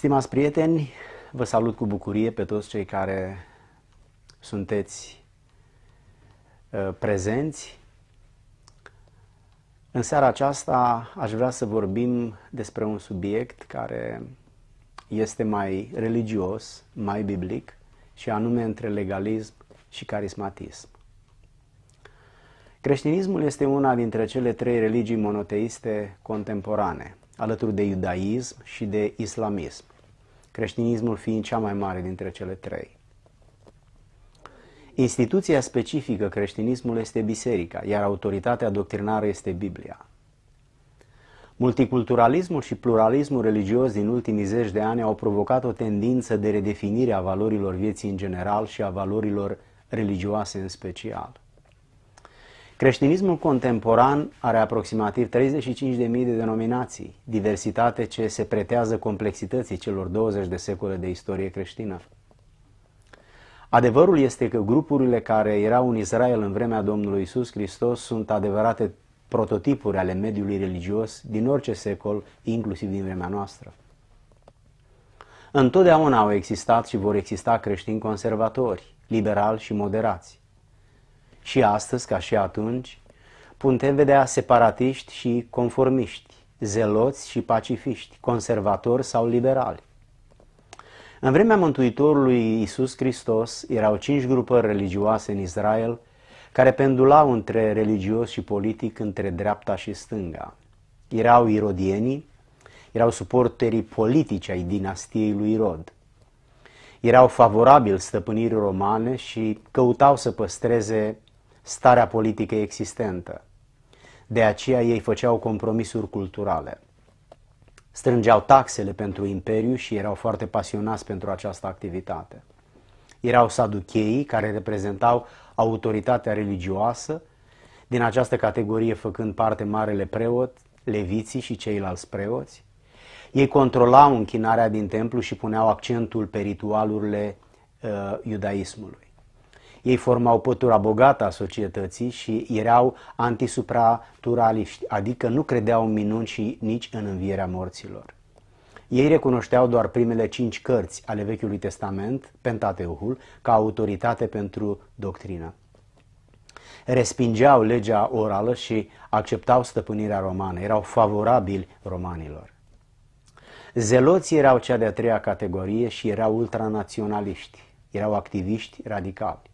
Stimați prieteni, vă salut cu bucurie pe toți cei care sunteți uh, prezenți. În seara aceasta aș vrea să vorbim despre un subiect care este mai religios, mai biblic, și anume între legalism și carismatism. Creștinismul este una dintre cele trei religii monoteiste contemporane – alături de iudaism și de islamism, creștinismul fiind cea mai mare dintre cele trei. Instituția specifică creștinismului este biserica, iar autoritatea doctrinară este Biblia. Multiculturalismul și pluralismul religios din ultimii zeci de ani au provocat o tendință de redefinire a valorilor vieții în general și a valorilor religioase în special. Creștinismul contemporan are aproximativ 35.000 de denominații, diversitate ce se pretează complexității celor 20 de secole de istorie creștină. Adevărul este că grupurile care erau în Israel în vremea Domnului Isus Hristos sunt adevărate prototipuri ale mediului religios din orice secol, inclusiv din vremea noastră. Întotdeauna au existat și vor exista creștini conservatori, liberali și moderați și astăzi, ca și atunci, putem vedea separatiști și conformiști, zeloți și pacifiști, conservatori sau liberali. În vremea Mântuitorului Isus Hristos erau cinci grupări religioase în Israel care pendulau între religios și politic, între dreapta și stânga. Erau irodienii, erau suporterii politici ai dinastiei lui Irod. Erau favorabili stăpânirii romane și căutau să păstreze starea politică existentă. De aceea ei făceau compromisuri culturale. Strângeau taxele pentru imperiu și erau foarte pasionați pentru această activitate. Erau saducheii care reprezentau autoritatea religioasă, din această categorie făcând parte marele preot, leviții și ceilalți preoți. Ei controlau închinarea din templu și puneau accentul pe ritualurile uh, iudaismului. Ei formau pătura bogată a societății și erau antisupraturaliști, adică nu credeau în minuni și nici în învierea morților. Ei recunoșteau doar primele cinci cărți ale Vechiului Testament, Pentateuhul, ca autoritate pentru doctrină. Respingeau legea orală și acceptau stăpânirea romană, erau favorabili romanilor. Zeloții erau cea de-a treia categorie și erau ultranaționaliști, erau activiști radicali.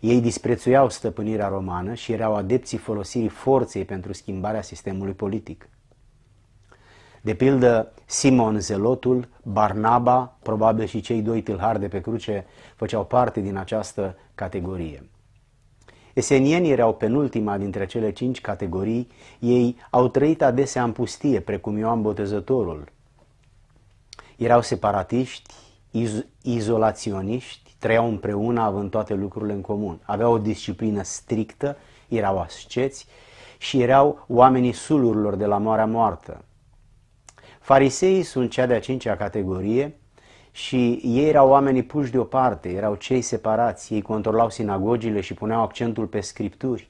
Ei disprețuiau stăpânirea romană și erau adepții folosirii forței pentru schimbarea sistemului politic. De pildă, Simon Zelotul, Barnaba, probabil și cei doi tâlhari de pe cruce, făceau parte din această categorie. Esenienii erau penultima dintre cele cinci categorii, ei au trăit adesea în pustie, precum Ioan Botezătorul. Erau separatiști, iz- izolaționiști, trăiau împreună, având toate lucrurile în comun. Aveau o disciplină strictă, erau asceți și erau oamenii sulurilor de la Moarea Moartă. Fariseii sunt cea de-a cincea categorie și ei erau oamenii puși deoparte, erau cei separați, ei controlau sinagogile și puneau accentul pe scripturi,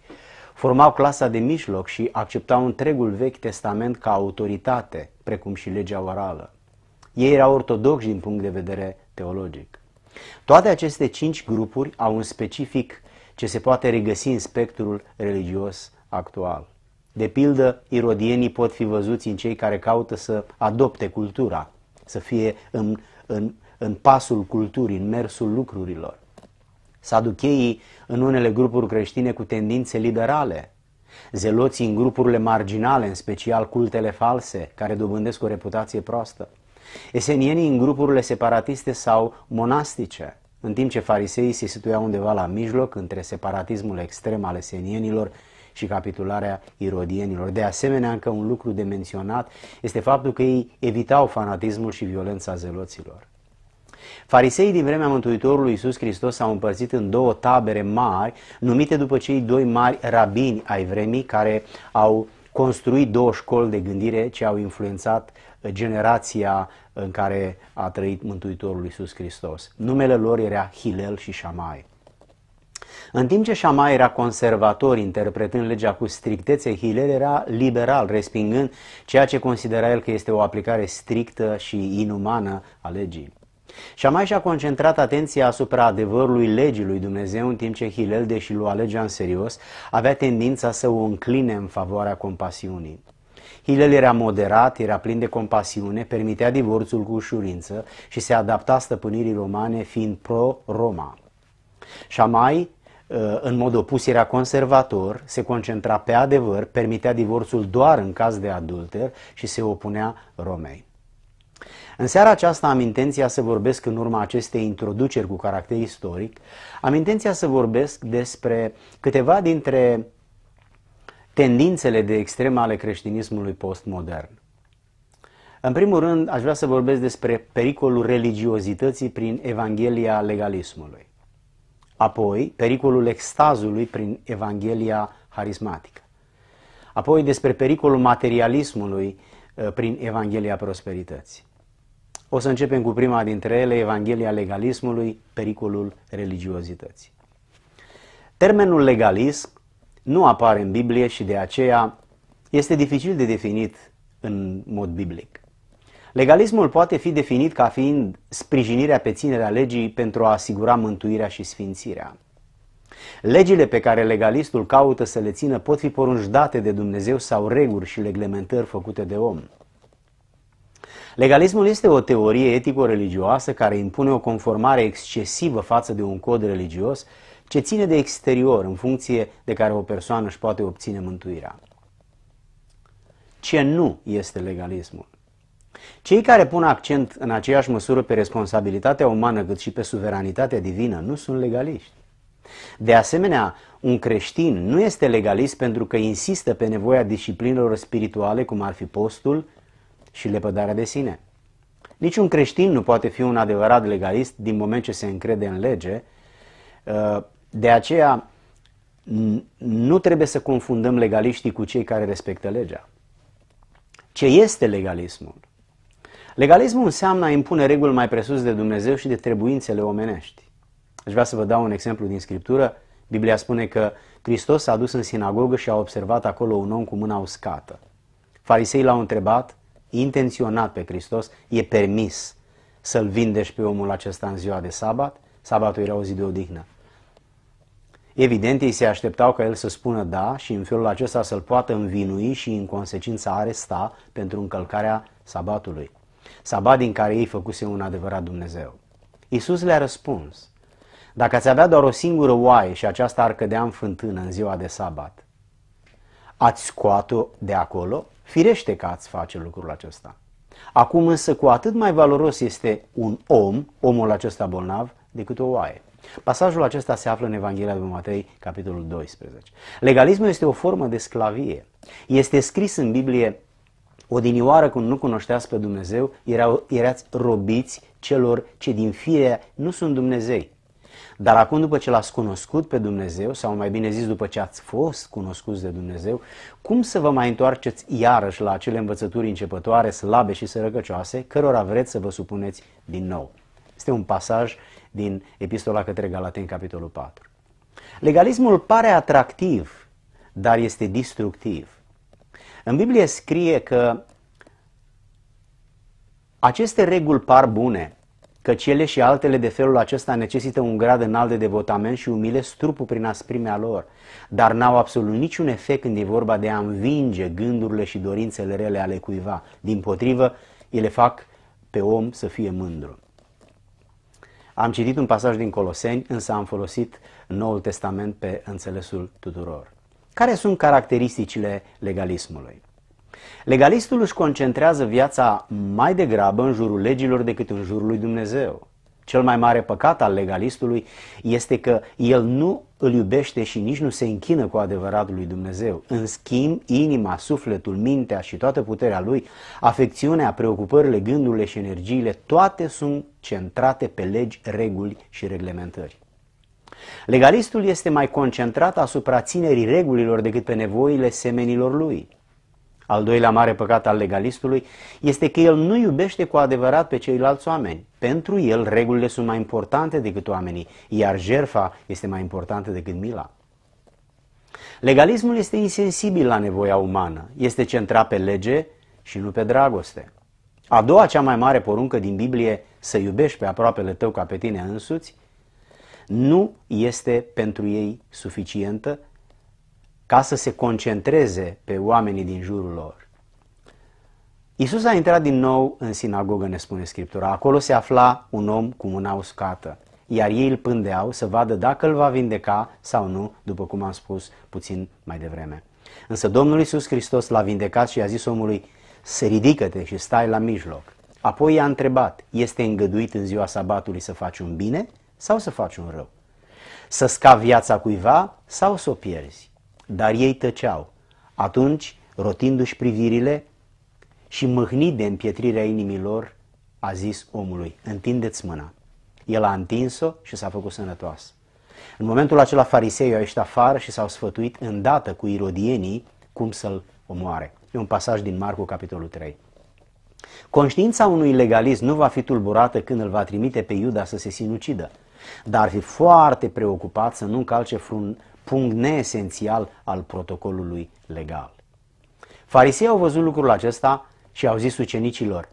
formau clasa de mijloc și acceptau întregul Vechi Testament ca autoritate, precum și legea orală. Ei erau ortodoxi din punct de vedere teologic. Toate aceste cinci grupuri au un specific ce se poate regăsi în spectrul religios actual. De pildă, irodienii pot fi văzuți în cei care caută să adopte cultura, să fie în, în, în pasul culturii, în mersul lucrurilor. Saducheii în unele grupuri creștine cu tendințe liberale, zeloții în grupurile marginale, în special cultele false, care dobândesc o reputație proastă esenienii în grupurile separatiste sau monastice, în timp ce fariseii se situiau undeva la mijloc între separatismul extrem al esenienilor și capitularea irodienilor. De asemenea, încă un lucru de menționat este faptul că ei evitau fanatismul și violența zeloților. Fariseii din vremea Mântuitorului Iisus Hristos s-au împărțit în două tabere mari, numite după cei doi mari rabini ai vremii care au construit două școli de gândire ce au influențat generația în care a trăit Mântuitorul Iisus Hristos. Numele lor era Hilel și Shamai. În timp ce Shamai era conservator, interpretând legea cu strictețe, Hilel era liberal, respingând ceea ce considera el că este o aplicare strictă și inumană a legii. Shamai și-a concentrat atenția asupra adevărului legii lui Dumnezeu, în timp ce Hilel, deși lua legea în serios, avea tendința să o încline în favoarea compasiunii. Hillel era moderat, era plin de compasiune, permitea divorțul cu ușurință și se adapta stăpânirii romane fiind pro-Roma. Șamai, uh, în mod opus, era conservator, se concentra pe adevăr, permitea divorțul doar în caz de adulter și se opunea Romei. În seara aceasta am intenția să vorbesc în urma acestei introduceri cu caracter istoric, am intenția să vorbesc despre câteva dintre tendințele de extrem ale creștinismului postmodern. În primul rând, aș vrea să vorbesc despre pericolul religiozității prin Evanghelia legalismului. Apoi, pericolul extazului prin Evanghelia harismatică. Apoi, despre pericolul materialismului uh, prin Evanghelia prosperității. O să începem cu prima dintre ele, Evanghelia legalismului, pericolul religiozității. Termenul legalism nu apare în Biblie și de aceea este dificil de definit în mod biblic. Legalismul poate fi definit ca fiind sprijinirea pe ținerea legii pentru a asigura mântuirea și sfințirea. Legile pe care legalistul caută să le țină pot fi porunjdate de Dumnezeu sau reguli și reglementări făcute de om. Legalismul este o teorie etico-religioasă care impune o conformare excesivă față de un cod religios ce ține de exterior, în funcție de care o persoană își poate obține mântuirea. Ce nu este legalismul? Cei care pun accent în aceeași măsură pe responsabilitatea umană cât și pe suveranitatea divină nu sunt legaliști. De asemenea, un creștin nu este legalist pentru că insistă pe nevoia disciplinelor spirituale, cum ar fi postul și lepădarea de sine. Niciun creștin nu poate fi un adevărat legalist din moment ce se încrede în lege, uh, de aceea nu trebuie să confundăm legaliștii cu cei care respectă legea. Ce este legalismul? Legalismul înseamnă a impune reguli mai presus de Dumnezeu și de trebuințele omenești. Aș vrea să vă dau un exemplu din Scriptură. Biblia spune că Hristos s-a dus în sinagogă și a observat acolo un om cu mâna uscată. Farisei l-au întrebat, intenționat pe Hristos, e permis să-l vindești pe omul acesta în ziua de sabat? Sabatul era o zi de odihnă. Evident, ei se așteptau ca el să spună da și în felul acesta să-l poată învinui și în consecință aresta pentru încălcarea sabatului. Sabat din care ei făcuse un adevărat Dumnezeu. Iisus le-a răspuns, dacă ați avea doar o singură oaie și aceasta ar cădea în fântână în ziua de sabat, ați scoat-o de acolo? Firește că ați face lucrul acesta. Acum însă cu atât mai valoros este un om, omul acesta bolnav, decât o oaie. Pasajul acesta se află în Evanghelia lui Matei, capitolul 12. Legalismul este o formă de sclavie. Este scris în Biblie, odinioară când nu cunoșteați pe Dumnezeu, erau, erați robiți celor ce din fire nu sunt Dumnezei. Dar acum, după ce l-ați cunoscut pe Dumnezeu, sau mai bine zis, după ce ați fost cunoscuți de Dumnezeu, cum să vă mai întoarceți iarăși la acele învățături începătoare, slabe și sărăcăcioase, cărora vreți să vă supuneți din nou? Este un pasaj din Epistola către Galaten, capitolul 4. Legalismul pare atractiv, dar este destructiv. În Biblie scrie că aceste reguli par bune, că cele și altele de felul acesta necesită un grad înalt de devotament și umile trupul prin asprimea lor, dar n-au absolut niciun efect când e vorba de a învinge gândurile și dorințele rele ale cuiva. Din potrivă, ele fac pe om să fie mândru. Am citit un pasaj din Coloseni, însă am folosit Noul Testament pe înțelesul tuturor. Care sunt caracteristicile legalismului? Legalistul își concentrează viața mai degrabă în jurul legilor decât în jurul lui Dumnezeu. Cel mai mare păcat al legalistului este că el nu îl iubește și nici nu se închină cu adevăratul lui Dumnezeu. În schimb, inima, sufletul, mintea și toată puterea lui, afecțiunea, preocupările, gândurile și energiile, toate sunt centrate pe legi, reguli și reglementări. Legalistul este mai concentrat asupra ținerii regulilor decât pe nevoile semenilor lui al doilea mare păcat al legalistului, este că el nu iubește cu adevărat pe ceilalți oameni. Pentru el, regulile sunt mai importante decât oamenii, iar jerfa este mai importantă decât mila. Legalismul este insensibil la nevoia umană, este centrat pe lege și nu pe dragoste. A doua, cea mai mare poruncă din Biblie, să iubești pe aproapele tău ca pe tine însuți, nu este pentru ei suficientă ca să se concentreze pe oamenii din jurul lor. Isus a intrat din nou în sinagogă, ne spune Scriptura. Acolo se afla un om cu mâna uscată, iar ei îl pândeau să vadă dacă îl va vindeca sau nu, după cum am spus puțin mai devreme. Însă Domnul Isus Hristos l-a vindecat și a zis omului, se ridică-te și stai la mijloc. Apoi i-a întrebat, este îngăduit în ziua sabatului să faci un bine sau să faci un rău? Să scavi viața cuiva sau să o pierzi? dar ei tăceau. Atunci, rotindu-și privirile și mâhnit de împietrirea inimilor, a zis omului, întindeți mâna. El a întins-o și s-a făcut sănătoasă. În momentul acela farisei au ieșit afară și s-au sfătuit îndată cu irodienii cum să-l omoare. E un pasaj din Marcu, capitolul 3. Conștiința unui legalist nu va fi tulburată când îl va trimite pe Iuda să se sinucidă, dar ar fi foarte preocupat să nu încalce frun, punct neesențial al protocolului legal. Farisei au văzut lucrul acesta și au zis ucenicilor,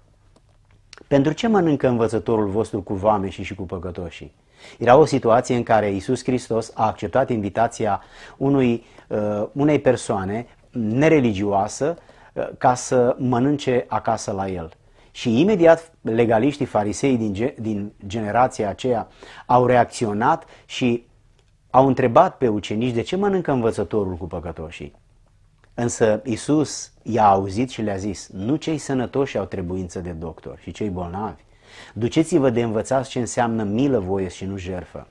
pentru ce mănâncă învățătorul vostru cu vame și, și cu păcătoșii? Era o situație în care Isus Hristos a acceptat invitația unui, uh, unei persoane nereligioasă uh, ca să mănânce acasă la el. Și imediat legaliștii farisei din, ge- din generația aceea au reacționat și au întrebat pe ucenici de ce mănâncă învățătorul cu păcătoșii. Însă Isus i-a auzit și le-a zis, nu cei sănătoși au trebuință de doctor și cei bolnavi. Duceți-vă de învățați ce înseamnă milă voie și nu jerfă.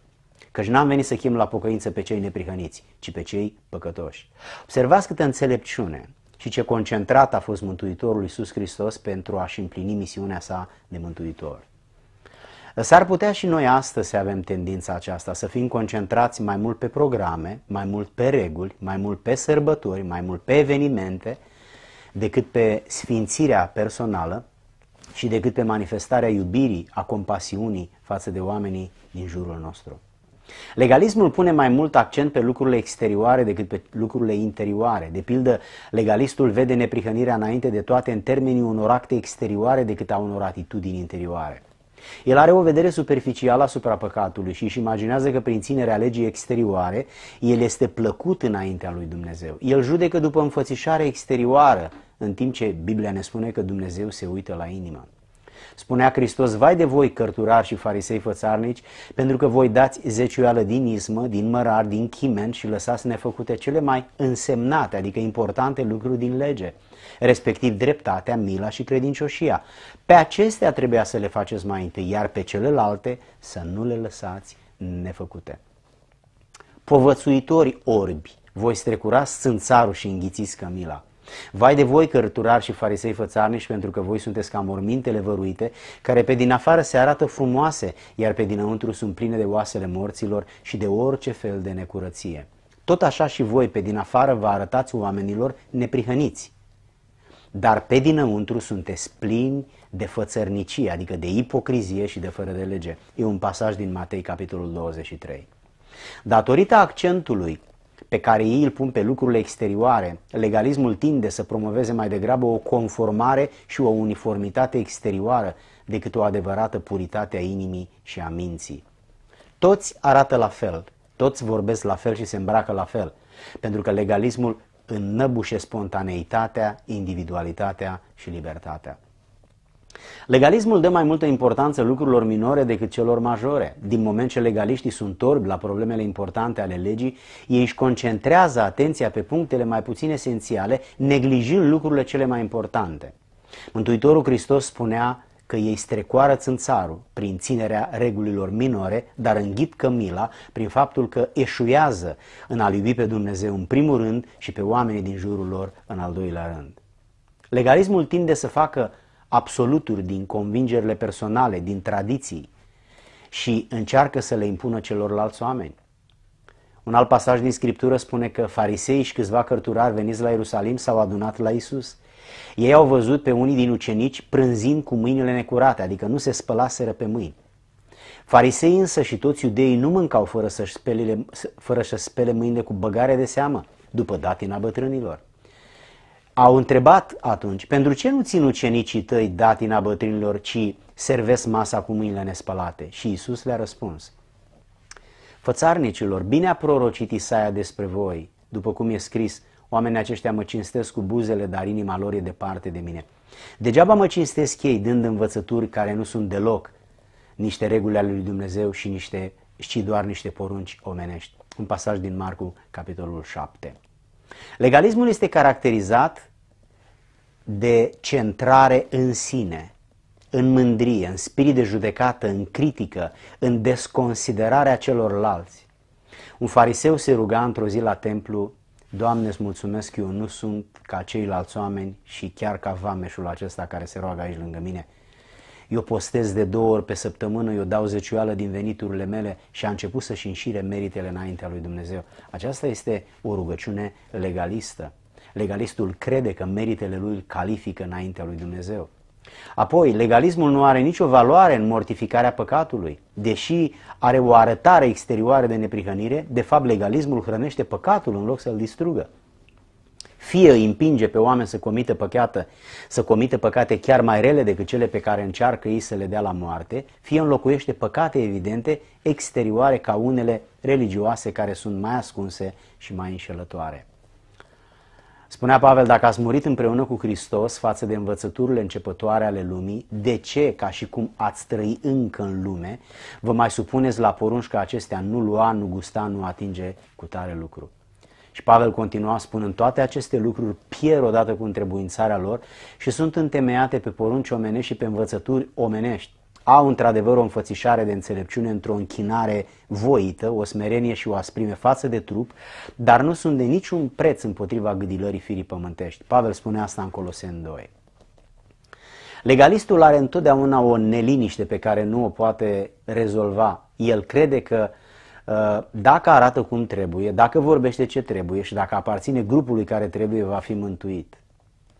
Căci n-am venit să chem la pocăință pe cei neprihăniți, ci pe cei păcătoși. Observați câtă înțelepciune și ce concentrat a fost Mântuitorul Iisus Hristos pentru a-și împlini misiunea sa de Mântuitor. S-ar putea și noi astăzi să avem tendința aceasta, să fim concentrați mai mult pe programe, mai mult pe reguli, mai mult pe sărbători, mai mult pe evenimente, decât pe sfințirea personală și decât pe manifestarea iubirii, a compasiunii față de oamenii din jurul nostru. Legalismul pune mai mult accent pe lucrurile exterioare decât pe lucrurile interioare. De pildă, legalistul vede neprihănirea înainte de toate în termenii unor acte exterioare decât a unor atitudini interioare. El are o vedere superficială asupra păcatului și își imaginează că prin ținerea legii exterioare el este plăcut înaintea lui Dumnezeu. El judecă după înfățișare exterioară, în timp ce Biblia ne spune că Dumnezeu se uită la inimă. Spunea Hristos, vai de voi cărturari și farisei fățarnici, pentru că voi dați zeciuială din ismă, din mărar, din chimen și lăsați nefăcute cele mai însemnate, adică importante lucruri din lege, respectiv dreptatea, mila și credincioșia. Pe acestea trebuia să le faceți mai întâi, iar pe celelalte să nu le lăsați nefăcute. Povățuitori orbi, voi strecura țânțarul și înghițiți cămila. Vai de voi, cărturari și farisei fățarnici, pentru că voi sunteți ca mormintele văruite, care pe din afară se arată frumoase, iar pe dinăuntru sunt pline de oasele morților și de orice fel de necurăție. Tot așa și voi pe din afară vă arătați oamenilor neprihăniți. Dar pe dinăuntru sunteți plini de fățărnicie, adică de ipocrizie și de fără de lege. E un pasaj din Matei, capitolul 23. Datorită accentului pe care ei îl pun pe lucrurile exterioare. Legalismul tinde să promoveze mai degrabă o conformare și o uniformitate exterioară decât o adevărată puritate a inimii și a minții. Toți arată la fel, toți vorbesc la fel și se îmbracă la fel, pentru că legalismul înnăbușe spontaneitatea, individualitatea și libertatea. Legalismul dă mai multă importanță lucrurilor minore decât celor majore. Din moment ce legaliștii sunt torbi la problemele importante ale legii, ei își concentrează atenția pe punctele mai puțin esențiale, neglijând lucrurile cele mai importante. Mântuitorul Hristos spunea că ei strecoară țânțarul prin ținerea regulilor minore, dar înghit cămila prin faptul că eșuează în a iubi pe Dumnezeu în primul rând și pe oamenii din jurul lor în al doilea rând. Legalismul tinde să facă absoluturi din convingerile personale, din tradiții și încearcă să le impună celorlalți oameni. Un alt pasaj din Scriptură spune că farisei și câțiva cărturari veniți la Ierusalim s-au adunat la Isus. Ei au văzut pe unii din ucenici prânzind cu mâinile necurate, adică nu se spălaseră pe mâini. Farisei însă și toți iudeii nu mâncau fără să-și spele, fără să spele mâinile cu băgare de seamă, după datina bătrânilor. Au întrebat atunci, pentru ce nu țin ucenicii tăi datina bătrânilor, ci servesc masa cu mâinile nespălate? Și Isus le-a răspuns, Fățarnicilor, bine a prorocit Isaia despre voi, după cum e scris, oamenii aceștia mă cinstesc cu buzele, dar inima lor e departe de mine. Degeaba mă cinstesc ei dând învățături care nu sunt deloc niște reguli ale lui Dumnezeu și niște, și doar niște porunci omenești. Un pasaj din Marcu, capitolul 7. Legalismul este caracterizat de centrare în sine, în mândrie, în spirit de judecată, în critică, în desconsiderarea celorlalți. Un fariseu se ruga într-o zi la templu, Doamne, îți mulțumesc, eu nu sunt ca ceilalți oameni și chiar ca vameșul acesta care se roagă aici lângă mine eu postez de două ori pe săptămână, eu dau zecioală din veniturile mele și a început să-și înșire meritele înaintea lui Dumnezeu. Aceasta este o rugăciune legalistă. Legalistul crede că meritele lui califică înaintea lui Dumnezeu. Apoi, legalismul nu are nicio valoare în mortificarea păcatului. Deși are o arătare exterioară de neprihănire, de fapt legalismul hrănește păcatul în loc să-l distrugă fie îi împinge pe oameni să comită păcate, să comite păcate chiar mai rele decât cele pe care încearcă ei să le dea la moarte, fie înlocuiește păcate evidente exterioare ca unele religioase care sunt mai ascunse și mai înșelătoare. Spunea Pavel, dacă ați murit împreună cu Hristos față de învățăturile începătoare ale lumii, de ce, ca și cum ați trăi încă în lume, vă mai supuneți la porunci că acestea nu lua, nu gusta, nu atinge cu tare lucru? Și Pavel continua spunând, toate aceste lucruri pier odată cu întrebuințarea lor și sunt întemeiate pe porunci omenești și pe învățături omenești. Au într-adevăr o înfățișare de înțelepciune într-o închinare voită, o smerenie și o asprime față de trup, dar nu sunt de niciun preț împotriva gâdilării firii pământești. Pavel spune asta în Colosen 2. Legalistul are întotdeauna o neliniște pe care nu o poate rezolva. El crede că uh, Uh, dacă arată cum trebuie, dacă vorbește ce trebuie și dacă aparține grupului care trebuie, va fi mântuit.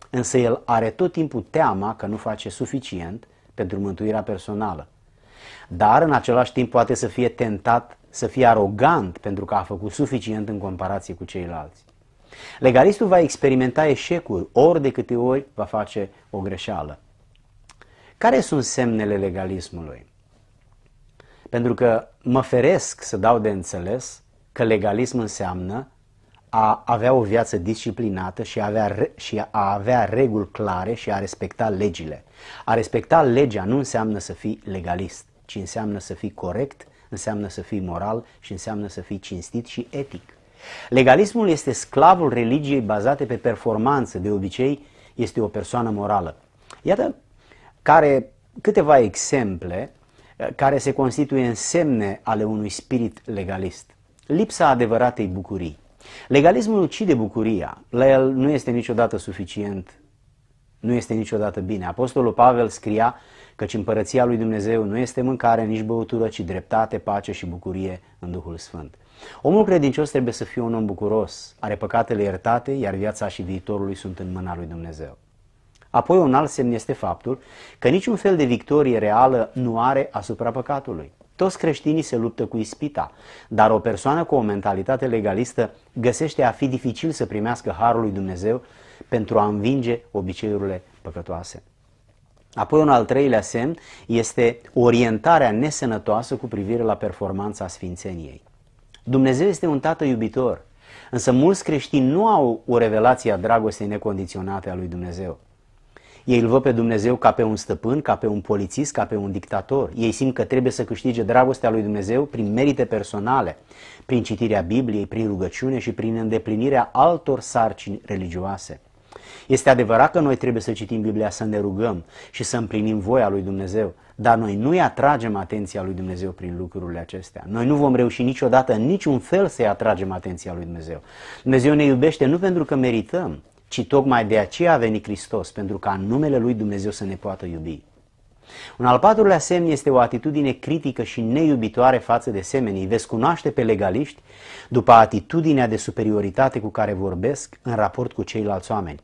Însă el are tot timpul teama că nu face suficient pentru mântuirea personală. Dar în același timp poate să fie tentat să fie arogant pentru că a făcut suficient în comparație cu ceilalți. Legalistul va experimenta eșecuri ori de câte ori va face o greșeală. Care sunt semnele legalismului? Pentru că mă feresc să dau de înțeles că legalism înseamnă a avea o viață disciplinată și a avea, și a avea reguli clare și a respecta legile. A respecta legea nu înseamnă să fii legalist, ci înseamnă să fii corect, înseamnă să fii moral și înseamnă să fii cinstit și etic. Legalismul este sclavul religiei bazate pe performanță, de obicei este o persoană morală. Iată care câteva exemple care se constituie în semne ale unui spirit legalist. Lipsa adevăratei bucurii. Legalismul ucide bucuria, la el nu este niciodată suficient, nu este niciodată bine. Apostolul Pavel scria căci împărăția lui Dumnezeu nu este mâncare, nici băutură, ci dreptate, pace și bucurie în Duhul Sfânt. Omul credincios trebuie să fie un om bucuros, are păcatele iertate, iar viața și viitorul lui sunt în mâna lui Dumnezeu. Apoi un alt semn este faptul că niciun fel de victorie reală nu are asupra păcatului. Toți creștinii se luptă cu ispita, dar o persoană cu o mentalitate legalistă găsește a fi dificil să primească harul lui Dumnezeu pentru a învinge obiceiurile păcătoase. Apoi un al treilea semn este orientarea nesănătoasă cu privire la performanța sfințeniei. Dumnezeu este un tată iubitor, însă mulți creștini nu au o revelație a dragostei necondiționate a lui Dumnezeu. Ei îl văd pe Dumnezeu ca pe un stăpân, ca pe un polițist, ca pe un dictator. Ei simt că trebuie să câștige dragostea lui Dumnezeu prin merite personale, prin citirea Bibliei, prin rugăciune și prin îndeplinirea altor sarcini religioase. Este adevărat că noi trebuie să citim Biblia, să ne rugăm și să împlinim voia lui Dumnezeu, dar noi nu-i atragem atenția lui Dumnezeu prin lucrurile acestea. Noi nu vom reuși niciodată, în niciun fel, să-i atragem atenția lui Dumnezeu. Dumnezeu ne iubește nu pentru că merităm, ci tocmai de aceea a venit Hristos, pentru ca în numele Lui Dumnezeu să ne poată iubi. Un al patrulea semn este o atitudine critică și neiubitoare față de semenii. Veți cunoaște pe legaliști după atitudinea de superioritate cu care vorbesc în raport cu ceilalți oameni.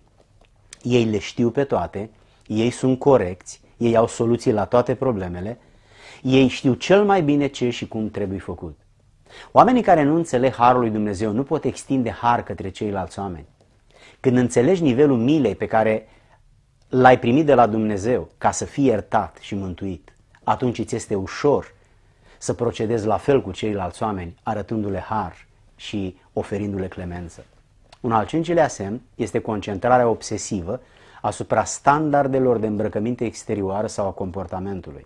Ei le știu pe toate, ei sunt corecți, ei au soluții la toate problemele, ei știu cel mai bine ce și cum trebuie făcut. Oamenii care nu înțeleg harul lui Dumnezeu nu pot extinde har către ceilalți oameni. Când înțelegi nivelul milei pe care l-ai primit de la Dumnezeu ca să fii iertat și mântuit, atunci îți este ușor să procedezi la fel cu ceilalți oameni, arătându-le har și oferindu-le clemență. Un al cincilea semn este concentrarea obsesivă asupra standardelor de îmbrăcăminte exterioară sau a comportamentului.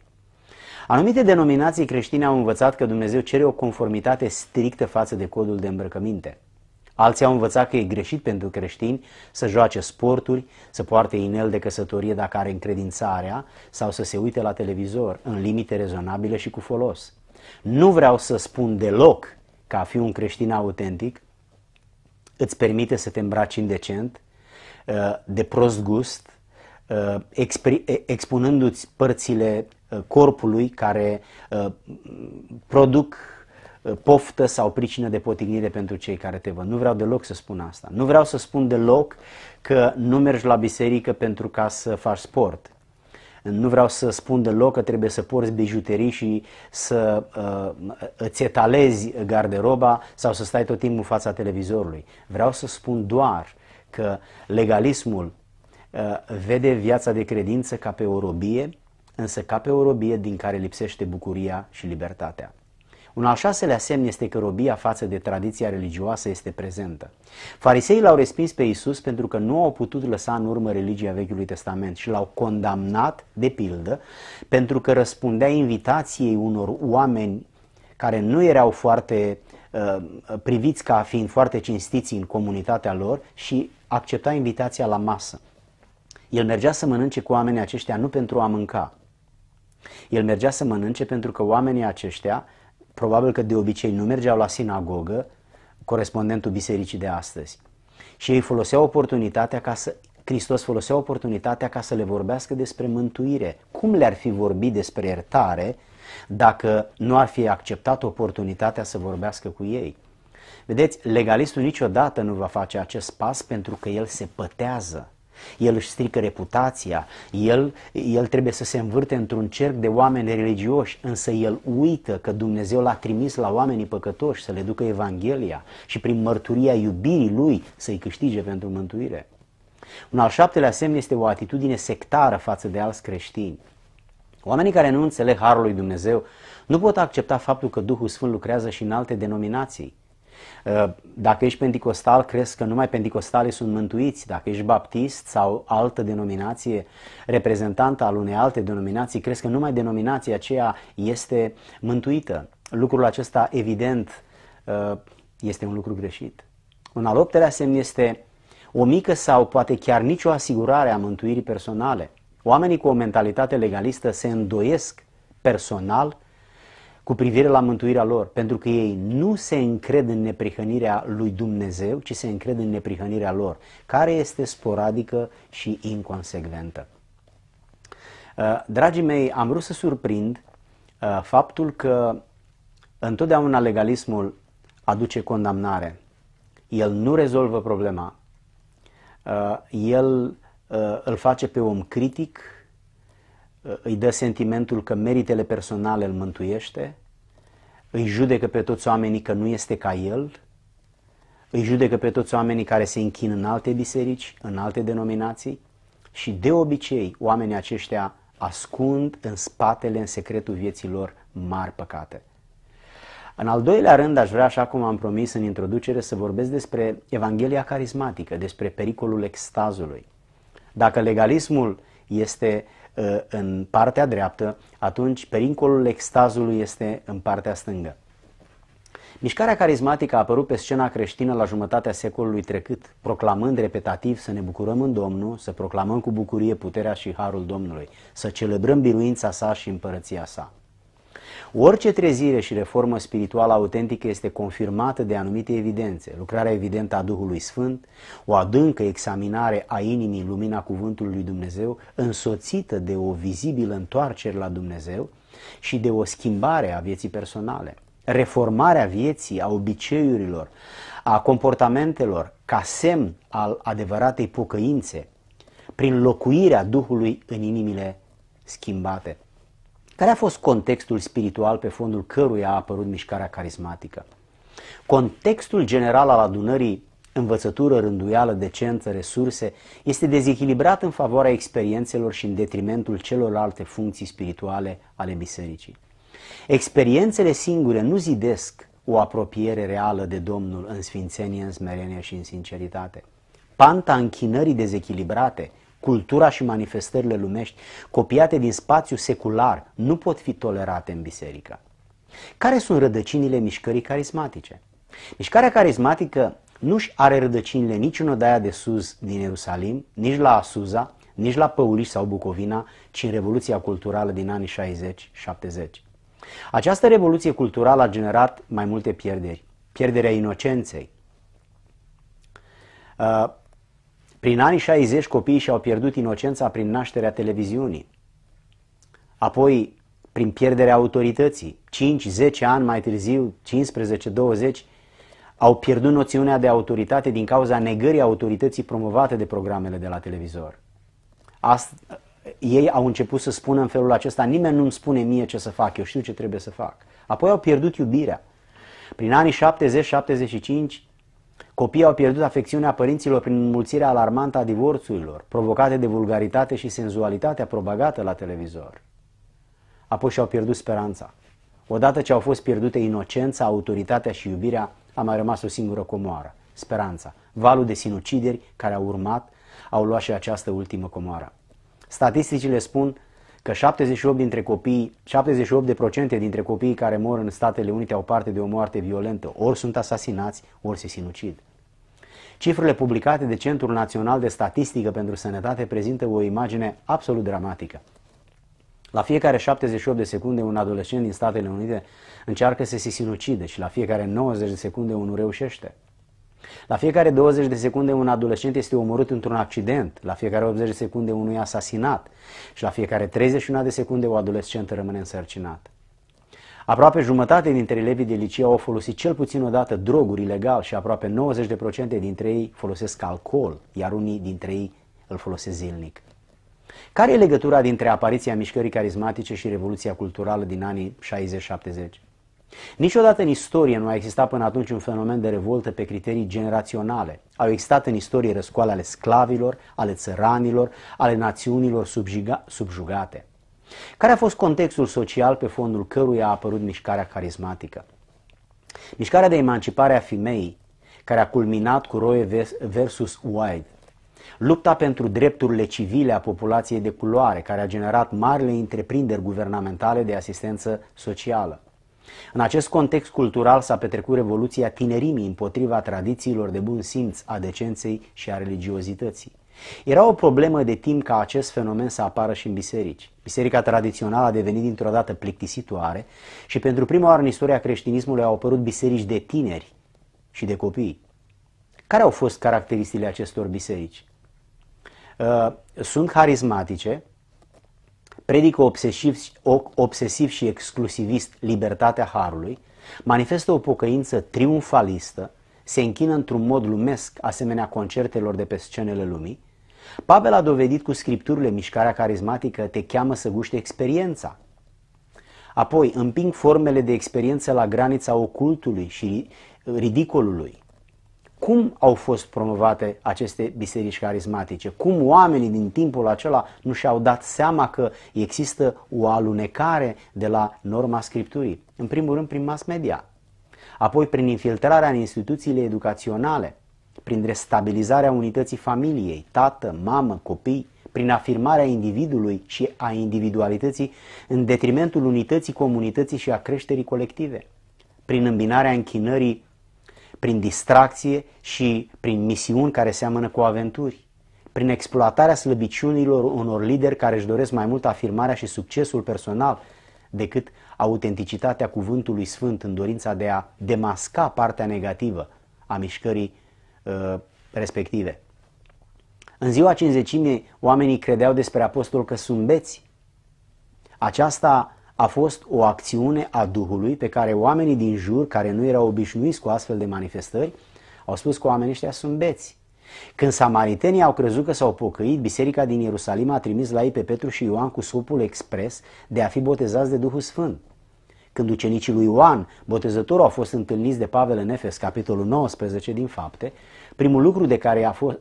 Anumite denominații creștine au învățat că Dumnezeu cere o conformitate strictă față de codul de îmbrăcăminte – Alții au învățat că e greșit pentru creștini să joace sporturi, să poarte inel de căsătorie dacă are încredințarea sau să se uite la televizor în limite rezonabile și cu folos. Nu vreau să spun deloc că a fi un creștin autentic îți permite să te îmbraci indecent, uh, de prost gust, uh, expunându-ți părțile uh, corpului care produc Uh, poftă sau pricină de potignire pentru cei care te văd. Nu vreau deloc să spun asta. Nu vreau să spun deloc că nu mergi la biserică pentru ca să faci sport. Nu vreau să spun deloc că trebuie să porți bijuterii și să uh, îți etalezi garderoba sau să stai tot timpul în fața televizorului. Vreau să spun doar că legalismul uh, vede viața de credință ca pe o robie, însă ca pe o robie din care lipsește bucuria și libertatea. Un al șaselea semn este că robia față de tradiția religioasă este prezentă. Fariseii l-au respins pe Isus pentru că nu au putut lăsa în urmă religia Vechiului Testament și l-au condamnat, de pildă, pentru că răspundea invitației unor oameni care nu erau foarte uh, priviți ca fiind foarte cinstiți în comunitatea lor și accepta invitația la masă. El mergea să mănânce cu oamenii aceștia nu pentru a mânca. El mergea să mănânce pentru că oamenii aceștia probabil că de obicei nu mergeau la sinagogă, corespondentul bisericii de astăzi. Și ei foloseau oportunitatea ca să, Hristos folosea oportunitatea ca să le vorbească despre mântuire. Cum le-ar fi vorbit despre iertare dacă nu ar fi acceptat oportunitatea să vorbească cu ei? Vedeți, legalistul niciodată nu va face acest pas pentru că el se pătează el își strică reputația, el, el trebuie să se învârte într-un cerc de oameni religioși, însă el uită că Dumnezeu l-a trimis la oamenii păcătoși să le ducă Evanghelia și prin mărturia iubirii lui să-i câștige pentru mântuire. Un al șaptelea semn este o atitudine sectară față de alți creștini. Oamenii care nu înțeleg harul lui Dumnezeu nu pot accepta faptul că Duhul Sfânt lucrează și în alte denominații. Ă, dacă ești pentecostal, crezi că numai pentecostalii sunt mântuiți. Dacă ești baptist sau altă denominație, reprezentantă al unei alte denominații, crezi că numai denominația aceea este mântuită. Lucrul acesta, evident, ă, este un lucru greșit. Un al optelea semn este o mică sau poate chiar nicio asigurare a mântuirii personale. Oamenii cu o mentalitate legalistă se îndoiesc personal cu privire la mântuirea lor, pentru că ei nu se încred în neprihănirea lui Dumnezeu, ci se încred în neprihănirea lor, care este sporadică și inconsecventă. Uh, dragii mei, am vrut să surprind uh, faptul că întotdeauna legalismul aduce condamnare. El nu rezolvă problema. Uh, el îl face pe om critic, îi dă sentimentul că meritele personale îl mântuiește, îi judecă pe toți oamenii că nu este ca el, îi judecă pe toți oamenii care se închin în alte biserici, în alte denominații și de obicei oamenii aceștia ascund în spatele, în secretul vieții lor, mari păcate. În al doilea rând, aș vrea, așa cum am promis în introducere, să vorbesc despre Evanghelia carismatică, despre pericolul extazului. Dacă legalismul este Uh, în partea dreaptă, atunci pericolul extazului este în partea stângă. Mișcarea carismatică a apărut pe scena creștină la jumătatea secolului trecut, proclamând repetativ să ne bucurăm în Domnul, să proclamăm cu bucurie puterea și harul Domnului, să celebrăm biruința sa și împărăția sa. Orice trezire și reformă spirituală autentică este confirmată de anumite evidențe, lucrarea evidentă a Duhului Sfânt, o adâncă examinare a inimii în lumina cuvântului lui Dumnezeu, însoțită de o vizibilă întoarcere la Dumnezeu și de o schimbare a vieții personale. Reformarea vieții, a obiceiurilor, a comportamentelor, ca semn al adevăratei pocăințe, prin locuirea Duhului în inimile schimbate. Care a fost contextul spiritual pe fondul căruia a apărut mișcarea carismatică? Contextul general al adunării învățătură, rânduială, decență, resurse, este dezechilibrat în favoarea experiențelor și în detrimentul celorlalte funcții spirituale ale bisericii. Experiențele singure nu zidesc o apropiere reală de Domnul în sfințenie, în smerenie și în sinceritate. Panta închinării dezechilibrate Cultura și manifestările lumești, copiate din spațiu secular, nu pot fi tolerate în biserică. Care sunt rădăcinile mișcării carismatice? Mișcarea carismatică nu-și are rădăcinile nici în odaia de sus din Ierusalim, nici la Asuza, nici la Păuliș sau Bucovina, ci în Revoluția Culturală din anii 60-70. Această revoluție culturală a generat mai multe pierderi. Pierderea inocenței, uh, prin anii 60 copiii și-au pierdut inocența prin nașterea televiziunii. Apoi, prin pierderea autorității, 5-10 ani mai târziu, 15-20, au pierdut noțiunea de autoritate din cauza negării autorității promovate de programele de la televizor. Ast- ei au început să spună în felul acesta, nimeni nu-mi spune mie ce să fac, eu știu ce trebuie să fac. Apoi au pierdut iubirea. Prin anii 70-75, Copiii au pierdut afecțiunea părinților prin înmulțirea alarmantă a divorțurilor, provocate de vulgaritate și senzualitatea propagată la televizor. Apoi și-au pierdut speranța. Odată ce au fost pierdute inocența, autoritatea și iubirea, a mai rămas o singură comoară, speranța. Valul de sinucideri care au urmat au luat și această ultimă comoară. Statisticile spun că 78 dintre copii, 78% dintre copiii care mor în Statele Unite au parte de o moarte violentă, ori sunt asasinați, ori se sinucid. Cifrele publicate de Centrul Național de Statistică pentru Sănătate prezintă o imagine absolut dramatică. La fiecare 78 de secunde un adolescent din Statele Unite încearcă să se sinucide și la fiecare 90 de secunde unul reușește. La fiecare 20 de secunde un adolescent este omorât într-un accident, la fiecare 80 de secunde unul e asasinat și la fiecare 31 de secunde o adolescentă rămâne însărcinată. Aproape jumătate dintre elevii de liceu au folosit cel puțin o dată droguri ilegal și aproape 90% dintre ei folosesc alcool, iar unii dintre ei îl folosesc zilnic. Care e legătura dintre apariția mișcării carismatice și revoluția culturală din anii 60-70? Niciodată în istorie nu a existat până atunci un fenomen de revoltă pe criterii generaționale. Au existat în istorie răscoale ale sclavilor, ale țăranilor, ale națiunilor subjugate. Care a fost contextul social pe fondul căruia a apărut mișcarea carismatică? Mișcarea de emancipare a femeii, care a culminat cu Roe versus Wade, lupta pentru drepturile civile a populației de culoare, care a generat marile întreprinderi guvernamentale de asistență socială. În acest context cultural s-a petrecut revoluția tinerimii împotriva tradițiilor de bun simț, a decenței și a religiozității. Era o problemă de timp ca acest fenomen să apară și în biserici. Biserica tradițională a devenit dintr-o dată plictisitoare și pentru prima oară în istoria creștinismului au apărut biserici de tineri și de copii. Care au fost caracteristicile acestor biserici? Uh, sunt harismatice, predică obsesiv, obsesiv și exclusivist libertatea harului, manifestă o pocăință triumfalistă, se închină într-un mod lumesc asemenea concertelor de pe scenele lumii, Pavel a dovedit cu scripturile mișcarea carismatică te cheamă să guști experiența. Apoi împing formele de experiență la granița ocultului și ridicolului. Cum au fost promovate aceste biserici carismatice? Cum oamenii din timpul acela nu și-au dat seama că există o alunecare de la norma scripturii? În primul rând prin mass media, apoi prin infiltrarea în instituțiile educaționale, prin restabilizarea unității familiei, tată, mamă, copii, prin afirmarea individului și a individualității în detrimentul unității comunității și a creșterii colective, prin îmbinarea închinării prin distracție și prin misiuni care seamănă cu aventuri, prin exploatarea slăbiciunilor unor lideri care își doresc mai mult afirmarea și succesul personal decât autenticitatea cuvântului sfânt în dorința de a demasca partea negativă a mișcării Uh, respective. În ziua cinzecimii oamenii credeau despre apostol că sunt beți. Aceasta a fost o acțiune a Duhului pe care oamenii din jur, care nu erau obișnuiți cu astfel de manifestări, au spus că oamenii ăștia sunt beți. Când samaritenii au crezut că s-au pocăit, biserica din Ierusalim a trimis la ei pe Petru și Ioan cu scopul expres de a fi botezați de Duhul Sfânt când ucenicii lui Ioan, botezătorul, au fost întâlniți de Pavel în Efes, capitolul 19 din fapte, primul lucru, de care a fost,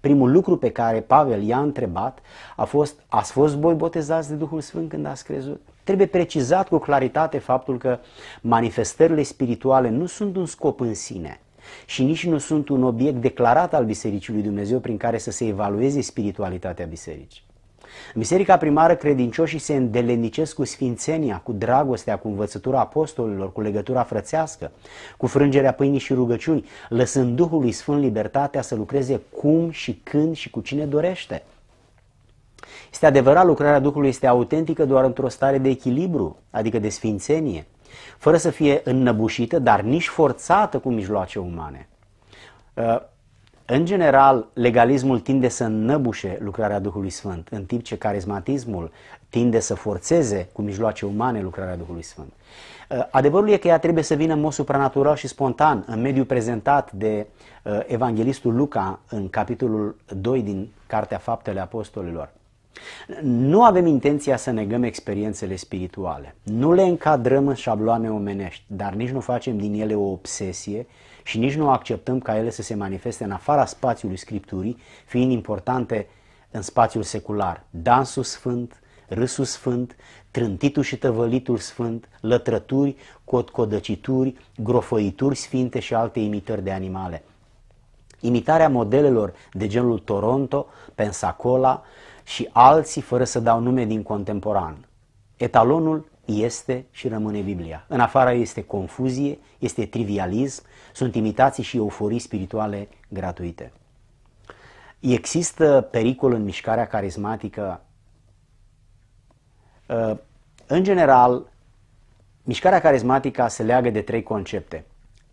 primul lucru pe care Pavel i-a întrebat a fost, ați fost voi botezați de Duhul Sfânt când ați crezut? Trebuie precizat cu claritate faptul că manifestările spirituale nu sunt un scop în sine și nici nu sunt un obiect declarat al Bisericii lui Dumnezeu prin care să se evalueze spiritualitatea Bisericii. În biserica primară, credincioșii se îndelenicesc cu sfințenia, cu dragostea, cu învățătura apostolilor, cu legătura frățească, cu frângerea pâinii și rugăciuni, lăsând Duhului Sfânt libertatea să lucreze cum și când și cu cine dorește. Este adevărat, lucrarea Duhului este autentică doar într-o stare de echilibru, adică de sfințenie, fără să fie înnăbușită, dar nici forțată cu mijloace umane. Uh, în general, legalismul tinde să înnăbușe lucrarea Duhului Sfânt, în timp ce carismatismul tinde să forțeze cu mijloace umane lucrarea Duhului Sfânt. Uh, adevărul e că ea trebuie să vină în mod supranatural și spontan, în mediul prezentat de uh, evanghelistul Luca în capitolul 2 din Cartea Faptele Apostolilor. Nu avem intenția să negăm experiențele spirituale. Nu le încadrăm în șabloane omenești, dar nici nu facem din ele o obsesie și nici nu acceptăm ca ele să se manifeste în afara spațiului Scripturii, fiind importante în spațiul secular. Dansul sfânt, râsul sfânt, trântitul și tăvălitul sfânt, lătrături, codăcituri, grofăituri sfinte și alte imitări de animale. Imitarea modelelor de genul Toronto, Pensacola și alții fără să dau nume din contemporan. Etalonul este și rămâne Biblia. În afara este confuzie, este trivialism, sunt imitații și euforii spirituale gratuite. Există pericol în mișcarea carismatică? Uh, în general, mișcarea carismatică se leagă de trei concepte.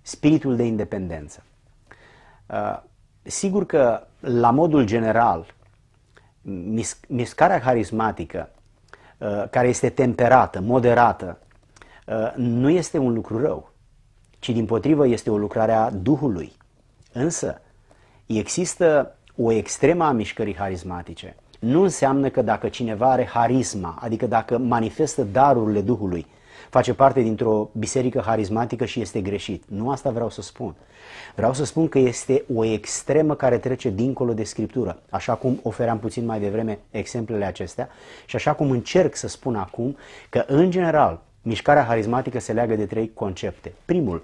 Spiritul de independență. Uh, sigur că, la modul general, mișcarea carismatică, uh, care este temperată, moderată, nu este un lucru rău ci din potrivă este o lucrare a Duhului. Însă, există o extremă a mișcării harismatice. Nu înseamnă că dacă cineva are harisma, adică dacă manifestă darurile Duhului, face parte dintr-o biserică harismatică și este greșit. Nu asta vreau să spun. Vreau să spun că este o extremă care trece dincolo de Scriptură, așa cum ofeream puțin mai devreme exemplele acestea și așa cum încerc să spun acum că, în general, mișcarea harismatică se leagă de trei concepte. Primul,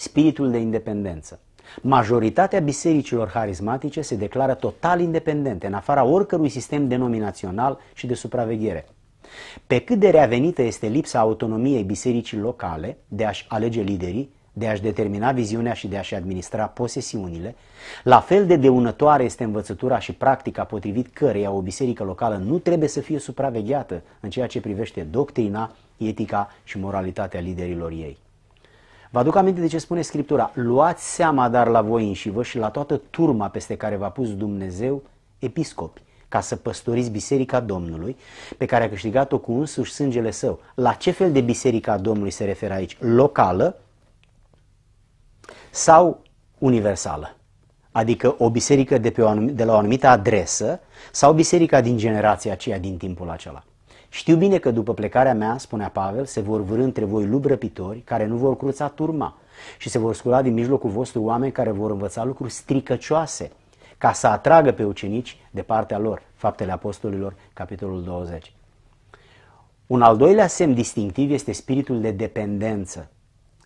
spiritul de independență. Majoritatea bisericilor harismatice se declară total independente, în afara oricărui sistem denominațional și de supraveghere. Pe cât de reavenită este lipsa autonomiei bisericii locale de a-și alege liderii, de a-și determina viziunea și de a-și administra posesiunile, la fel de deunătoare este învățătura și practica potrivit căreia o biserică locală nu trebuie să fie supravegheată în ceea ce privește doctrina, etica și moralitatea liderilor ei. Vă aduc aminte de ce spune Scriptura. Luați seama dar la voi înși vă și la toată turma peste care v-a pus Dumnezeu episcopi, ca să păstoriți biserica Domnului, pe care a câștigat-o cu însuși sângele său. La ce fel de biserica Domnului se referă aici? Locală sau universală? Adică o biserică de, pe o anum- de la o anumită adresă sau biserica din generația aceea din timpul acela? Știu bine că după plecarea mea, spunea Pavel, se vor vârâ între voi lubrăpitori care nu vor cruța turma și se vor scula din mijlocul vostru oameni care vor învăța lucruri stricăcioase ca să atragă pe ucenici de partea lor. Faptele Apostolilor, capitolul 20. Un al doilea semn distinctiv este spiritul de dependență.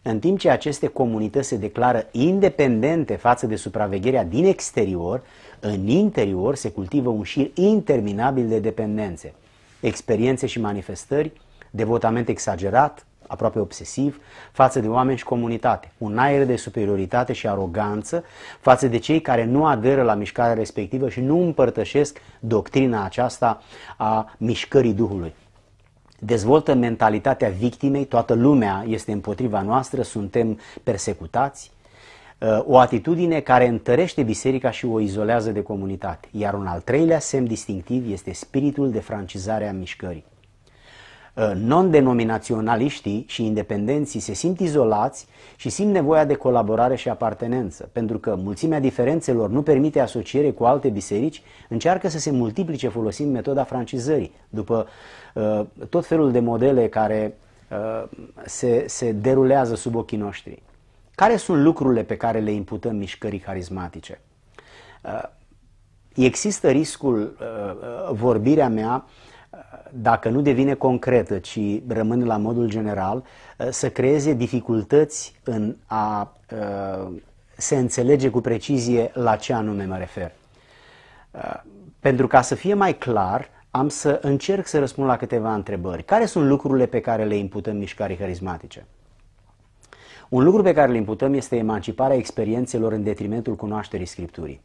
În timp ce aceste comunități se declară independente față de supravegherea din exterior, în interior se cultivă un șir interminabil de dependențe experiențe și manifestări, devotament exagerat, aproape obsesiv, față de oameni și comunitate, un aer de superioritate și aroganță față de cei care nu aderă la mișcarea respectivă și nu împărtășesc doctrina aceasta a mișcării Duhului. Dezvoltă mentalitatea victimei, toată lumea este împotriva noastră, suntem persecutați, Uh, o atitudine care întărește biserica și o izolează de comunitate. Iar un al treilea semn distinctiv este spiritul de francizare a mișcării. Uh, non-denominaționaliștii și independenții se simt izolați și simt nevoia de colaborare și apartenență, pentru că mulțimea diferențelor nu permite asociere cu alte biserici, încearcă să se multiplice folosind metoda francizării, după uh, tot felul de modele care uh, se, se derulează sub ochii noștri. Care sunt lucrurile pe care le imputăm mișcării carismatice? Uh, există riscul, uh, uh, vorbirea mea, dacă nu devine concretă, ci rămâne la modul general, să creeze dificultăți în a se înțelege cu precizie la ce anume mă refer. Pentru ca să fie mai clar, am să încerc să răspund la câteva întrebări. Care sunt lucrurile pe care le imputăm mișcării carismatice? Un lucru pe care îl imputăm este emanciparea experiențelor în detrimentul cunoașterii Scripturii.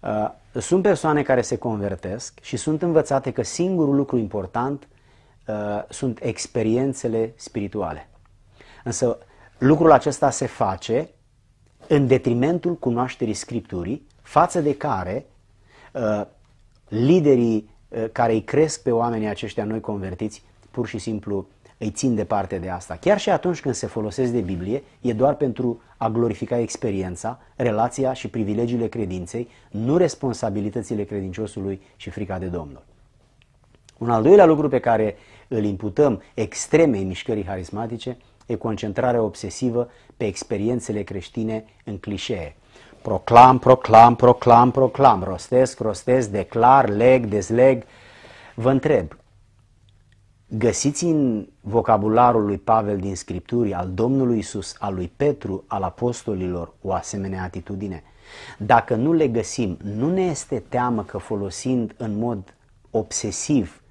Uh, sunt persoane care se convertesc și sunt învățate că singurul lucru important uh, sunt experiențele spirituale. Însă lucrul acesta se face în detrimentul cunoașterii Scripturii, față de care uh, liderii care îi cresc pe oamenii aceștia noi convertiți pur și simplu îi țin departe de asta. Chiar și atunci când se folosesc de Biblie, e doar pentru a glorifica experiența, relația și privilegiile credinței, nu responsabilitățile credinciosului și frica de Domnul. Un al doilea lucru pe care îl imputăm extremei mișcării harismatice e concentrarea obsesivă pe experiențele creștine în clișee. Proclam, proclam, proclam, proclam, rostesc, rostesc, declar, leg, dezleg. Vă întreb, găsiți în vocabularul lui Pavel din Scripturi, al Domnului Isus, al lui Petru, al apostolilor, o asemenea atitudine? Dacă nu le găsim, nu ne este teamă că folosind în mod obsesiv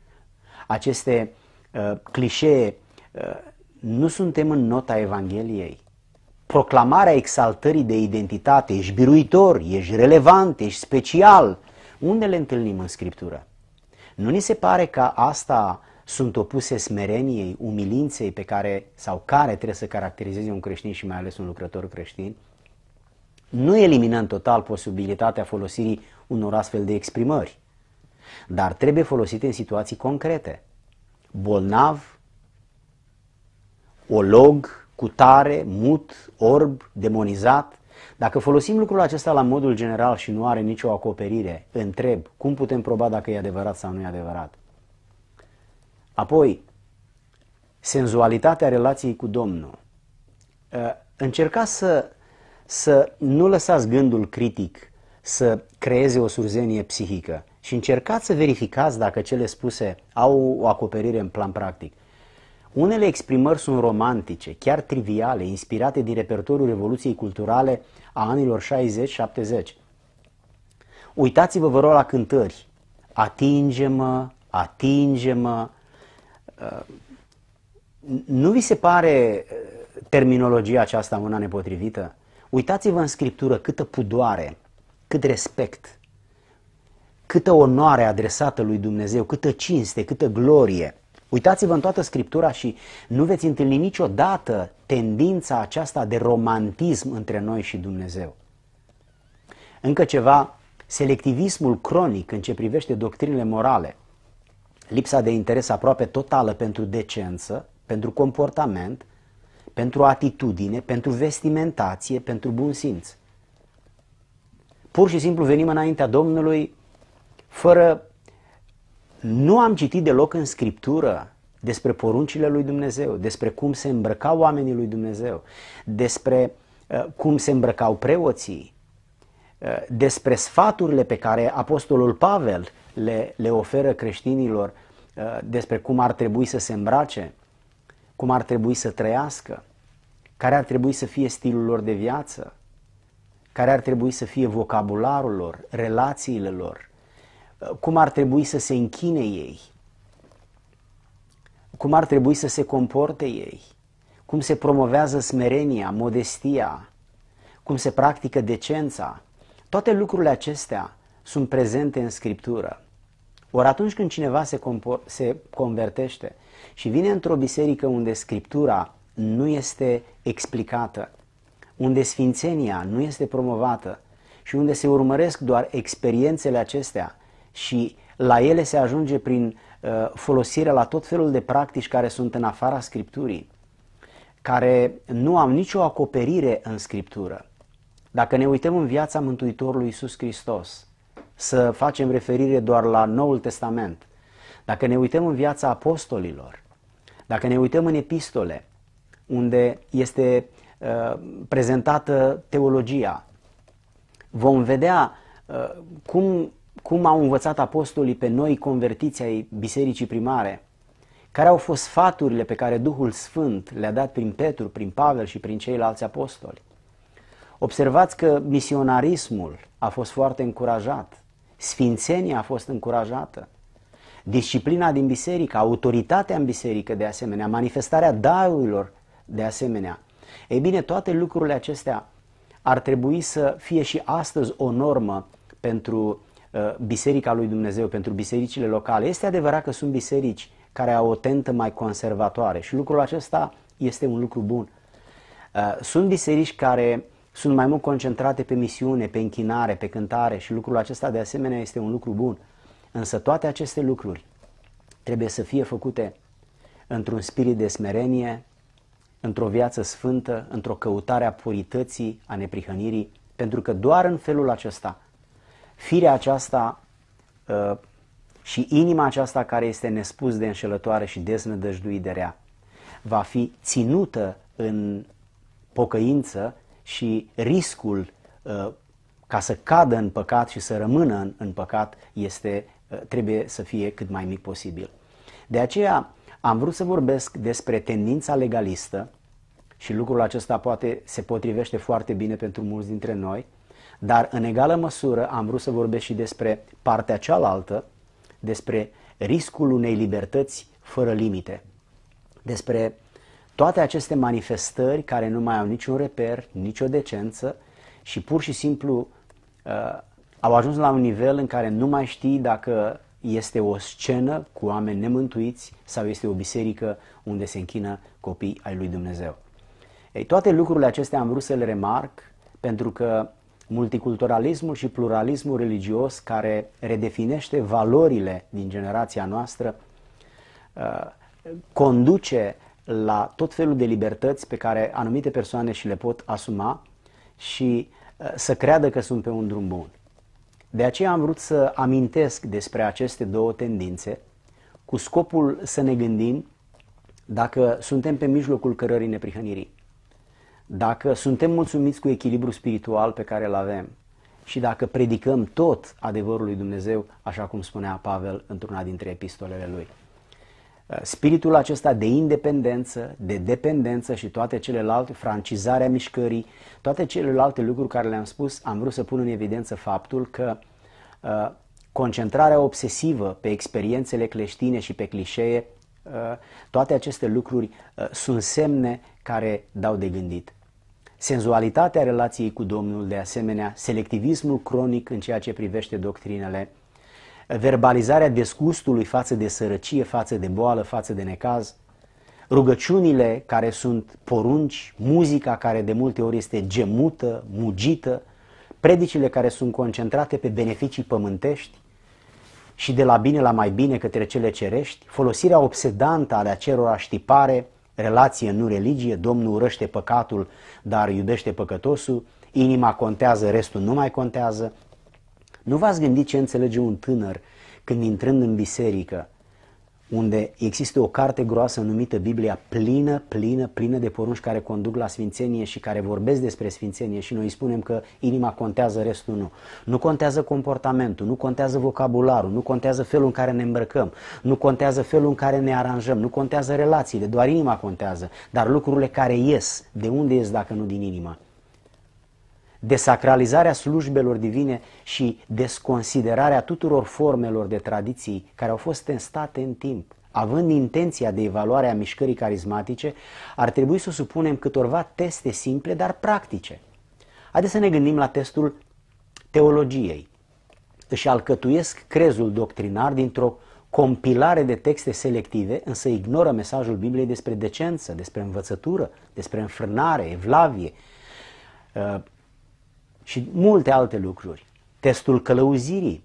aceste uh, clișee, uh, nu suntem în nota Evangheliei. Proclamarea exaltării de identitate, ești biruitor, ești relevant, ești special. Unde le întâlnim în Scriptură? Nu ni se pare că asta uh, sunt opuse smereniei, umilinței pe care sau care trebuie să caracterizeze un creștin și mai ales un lucrător creștin, nu eliminăm total posibilitatea folosirii unor astfel de exprimări, dar trebuie folosite în situații concrete. Bolnav, olog, cutare, mut, orb, demonizat. Dacă folosim lucrul acesta la modul general și nu are nicio acoperire, întreb cum putem proba dacă e adevărat sau nu e adevărat. Apoi, senzualitatea relației cu Domnul. Ă, încercați să, să nu lăsați gândul critic să creeze o surzenie psihică și încercați să verificați dacă cele spuse au o acoperire în plan practic. Unele exprimări sunt romantice, chiar triviale, inspirate din repertoriul Revoluției Culturale a anilor 60-70. Uitați-vă, vă rog, la cântări. Atinge-mă, atinge-mă, nu vi se pare uh, terminologia aceasta una nepotrivită? Uitați-vă în Scriptură câtă pudoare, cât respect, câtă onoare adresată lui Dumnezeu, câtă cinste, câtă glorie. Uitați-vă în toată Scriptura și nu veți întâlni niciodată tendința aceasta de romantism între noi și Dumnezeu. Încă ceva, selectivismul cronic în ce privește doctrinele morale – lipsa de interes aproape totală pentru decență, pentru comportament, pentru atitudine, pentru vestimentație, pentru bun simț. Pur și simplu venim înaintea Domnului fără... Nu am citit deloc în Scriptură despre poruncile lui Dumnezeu, despre cum se îmbrăcau oamenii lui Dumnezeu, despre uh, cum se îmbrăcau preoții, uh, despre sfaturile pe care Apostolul Pavel le, le oferă creștinilor uh, despre cum ar trebui să se îmbrace, cum ar trebui să trăiască, care ar trebui să fie stilul lor de viață, care ar trebui să fie vocabularul lor, relațiile lor, uh, cum ar trebui să se închine ei, cum ar trebui să se comporte ei, cum se promovează smerenia, modestia, cum se practică decența. Toate lucrurile acestea sunt prezente în Scriptură. Ori atunci când cineva se, se convertește și vine într-o biserică unde Scriptura nu este explicată, unde sfințenia nu este promovată și unde se urmăresc doar experiențele acestea și la ele se ajunge prin uh, folosirea la tot felul de practici care sunt în afara Scripturii, care nu au nicio acoperire în Scriptură. Dacă ne uităm în viața Mântuitorului Iisus Hristos, să facem referire doar la Noul Testament, dacă ne uităm în viața apostolilor, dacă ne uităm în epistole, unde este uh, prezentată teologia, vom vedea uh, cum, cum au învățat apostolii pe noi convertiții ai bisericii primare, care au fost sfaturile pe care Duhul Sfânt le-a dat prin Petru, prin Pavel și prin ceilalți apostoli. Observați că misionarismul a fost foarte încurajat Sfințenia a fost încurajată. Disciplina din biserică, autoritatea în biserică de asemenea, manifestarea daurilor de asemenea. Ei bine, toate lucrurile acestea ar trebui să fie și astăzi o normă pentru uh, biserica lui Dumnezeu, pentru bisericile locale. Este adevărat că sunt biserici care au o tentă mai conservatoare și lucrul acesta este un lucru bun. Uh, sunt biserici care sunt mai mult concentrate pe misiune, pe închinare, pe cântare și lucrul acesta de asemenea este un lucru bun. Însă toate aceste lucruri trebuie să fie făcute într-un spirit de smerenie, într-o viață sfântă, într-o căutare a purității, a neprihănirii, pentru că doar în felul acesta, firea aceasta ă, și inima aceasta care este nespus de înșelătoare și deznădăjduit de rea, va fi ținută în pocăință și riscul uh, ca să cadă în păcat și să rămână în, în păcat este, uh, trebuie să fie cât mai mic posibil. De aceea am vrut să vorbesc despre tendința legalistă și lucrul acesta poate se potrivește foarte bine pentru mulți dintre noi, dar în egală măsură am vrut să vorbesc și despre partea cealaltă, despre riscul unei libertăți fără limite, despre toate aceste manifestări care nu mai au niciun reper, nicio decență și pur și simplu uh, au ajuns la un nivel în care nu mai știi dacă este o scenă cu oameni nemântuiți sau este o biserică unde se închină copii ai lui Dumnezeu. Ei, toate lucrurile acestea am vrut să le remarc pentru că multiculturalismul și pluralismul religios care redefinește valorile din generația noastră uh, conduce la tot felul de libertăți pe care anumite persoane și le pot asuma și uh, să creadă că sunt pe un drum bun. De aceea am vrut să amintesc despre aceste două tendințe cu scopul să ne gândim dacă suntem pe mijlocul cărării neprihănirii, dacă suntem mulțumiți cu echilibru spiritual pe care îl avem și dacă predicăm tot adevărul lui Dumnezeu, așa cum spunea Pavel într-una dintre epistolele lui. Uh, spiritul acesta de independență, de dependență și toate celelalte, francizarea mișcării, toate celelalte lucruri care le-am spus, am vrut să pun în evidență faptul că uh, concentrarea obsesivă pe experiențele creștine și pe clișee, uh, toate aceste lucruri uh, sunt semne care dau de gândit. Senzualitatea relației cu Domnul, de asemenea, selectivismul cronic în ceea ce privește doctrinele, verbalizarea desgustului față de sărăcie, față de boală, față de necaz, rugăciunile care sunt porunci, muzica care de multe ori este gemută, mugită, predicile care sunt concentrate pe beneficii pământești și de la bine la mai bine către cele cerești, folosirea obsedantă ale acelor aștipare, relație, nu religie, Domnul urăște păcatul, dar iubește păcătosul, inima contează, restul nu mai contează, nu v-ați gândit ce înțelege un tânăr când intrând în biserică, unde există o carte groasă numită Biblia plină, plină, plină de porunci care conduc la sfințenie și care vorbesc despre sfințenie și noi îi spunem că inima contează, restul nu. Nu contează comportamentul, nu contează vocabularul, nu contează felul în care ne îmbrăcăm, nu contează felul în care ne aranjăm, nu contează relațiile, doar inima contează, dar lucrurile care ies, de unde ies dacă nu din inima? desacralizarea slujbelor divine și desconsiderarea tuturor formelor de tradiții care au fost testate în timp, având intenția de evaluare a mișcării carismatice, ar trebui să supunem câtorva teste simple, dar practice. Haideți să ne gândim la testul teologiei. Își alcătuiesc crezul doctrinar dintr-o compilare de texte selective, însă ignoră mesajul Bibliei despre decență, despre învățătură, despre înfrânare, evlavie, și multe alte lucruri. Testul călăuzirii.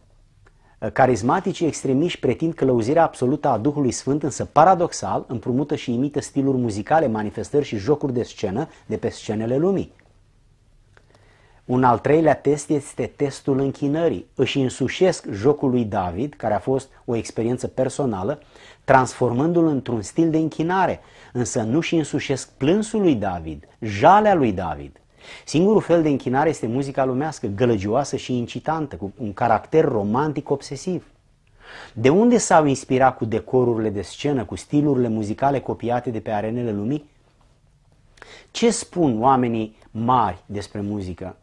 Uh, carismaticii extremiști pretind călăuzirea absolută a Duhului Sfânt, însă paradoxal împrumută și imită stiluri muzicale, manifestări și jocuri de scenă de pe scenele lumii. Un al treilea test este testul închinării. Își însușesc jocul lui David, care a fost o experiență personală, transformându-l într-un stil de închinare, însă nu și însușesc plânsul lui David, jalea lui David. Singurul fel de închinare este muzica lumească, gălăgioasă și incitantă, cu un caracter romantic obsesiv. De unde s-au inspirat cu decorurile de scenă, cu stilurile muzicale copiate de pe arenele lumii? Ce spun oamenii mari despre muzică?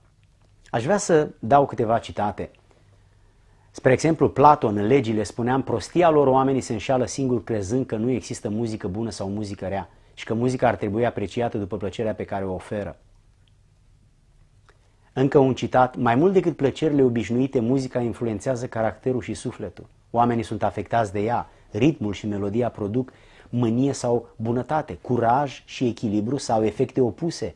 Aș vrea să dau câteva citate. Spre exemplu, Platon în legile spunea în prostia lor oamenii se înșală singur crezând că nu există muzică bună sau muzică rea și că muzica ar trebui apreciată după plăcerea pe care o oferă. Încă un citat, mai mult decât plăcerile obișnuite, muzica influențează caracterul și sufletul. Oamenii sunt afectați de ea, ritmul și melodia produc mânie sau bunătate, curaj și echilibru sau efecte opuse.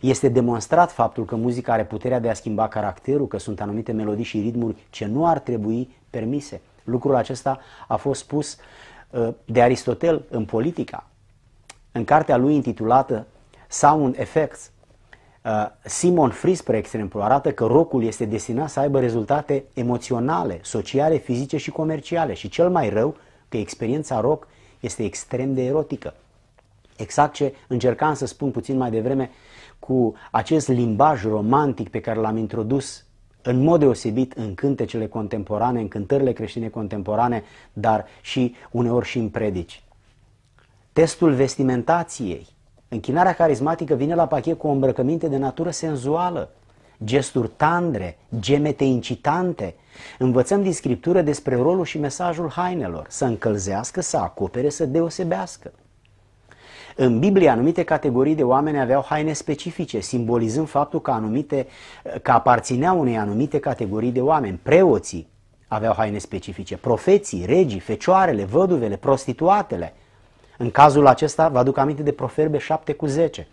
Este demonstrat faptul că muzica are puterea de a schimba caracterul, că sunt anumite melodii și ritmuri ce nu ar trebui permise. Lucrul acesta a fost spus uh, de Aristotel în Politica, în cartea lui intitulată Sound Effects, Uh, Simon Fris, spre exemplu, arată că rocul este destinat să aibă rezultate emoționale, sociale, fizice și comerciale și cel mai rău că experiența rock este extrem de erotică. Exact ce încercam să spun puțin mai devreme cu acest limbaj romantic pe care l-am introdus în mod deosebit în cântecele contemporane, în cântările creștine contemporane, dar și uneori și în predici. Testul vestimentației, Închinarea carismatică vine la pachet cu o îmbrăcăminte de natură senzuală, gesturi tandre, gemete incitante. Învățăm din Scriptură despre rolul și mesajul hainelor, să încălzească, să acopere, să deosebească. În Biblie, anumite categorii de oameni aveau haine specifice, simbolizând faptul că, anumite, că aparțineau unei anumite categorii de oameni. Preoții aveau haine specifice, profeții, regii, fecioarele, văduvele, prostituatele – în cazul acesta vă aduc aminte de proferbe 7 cu 10.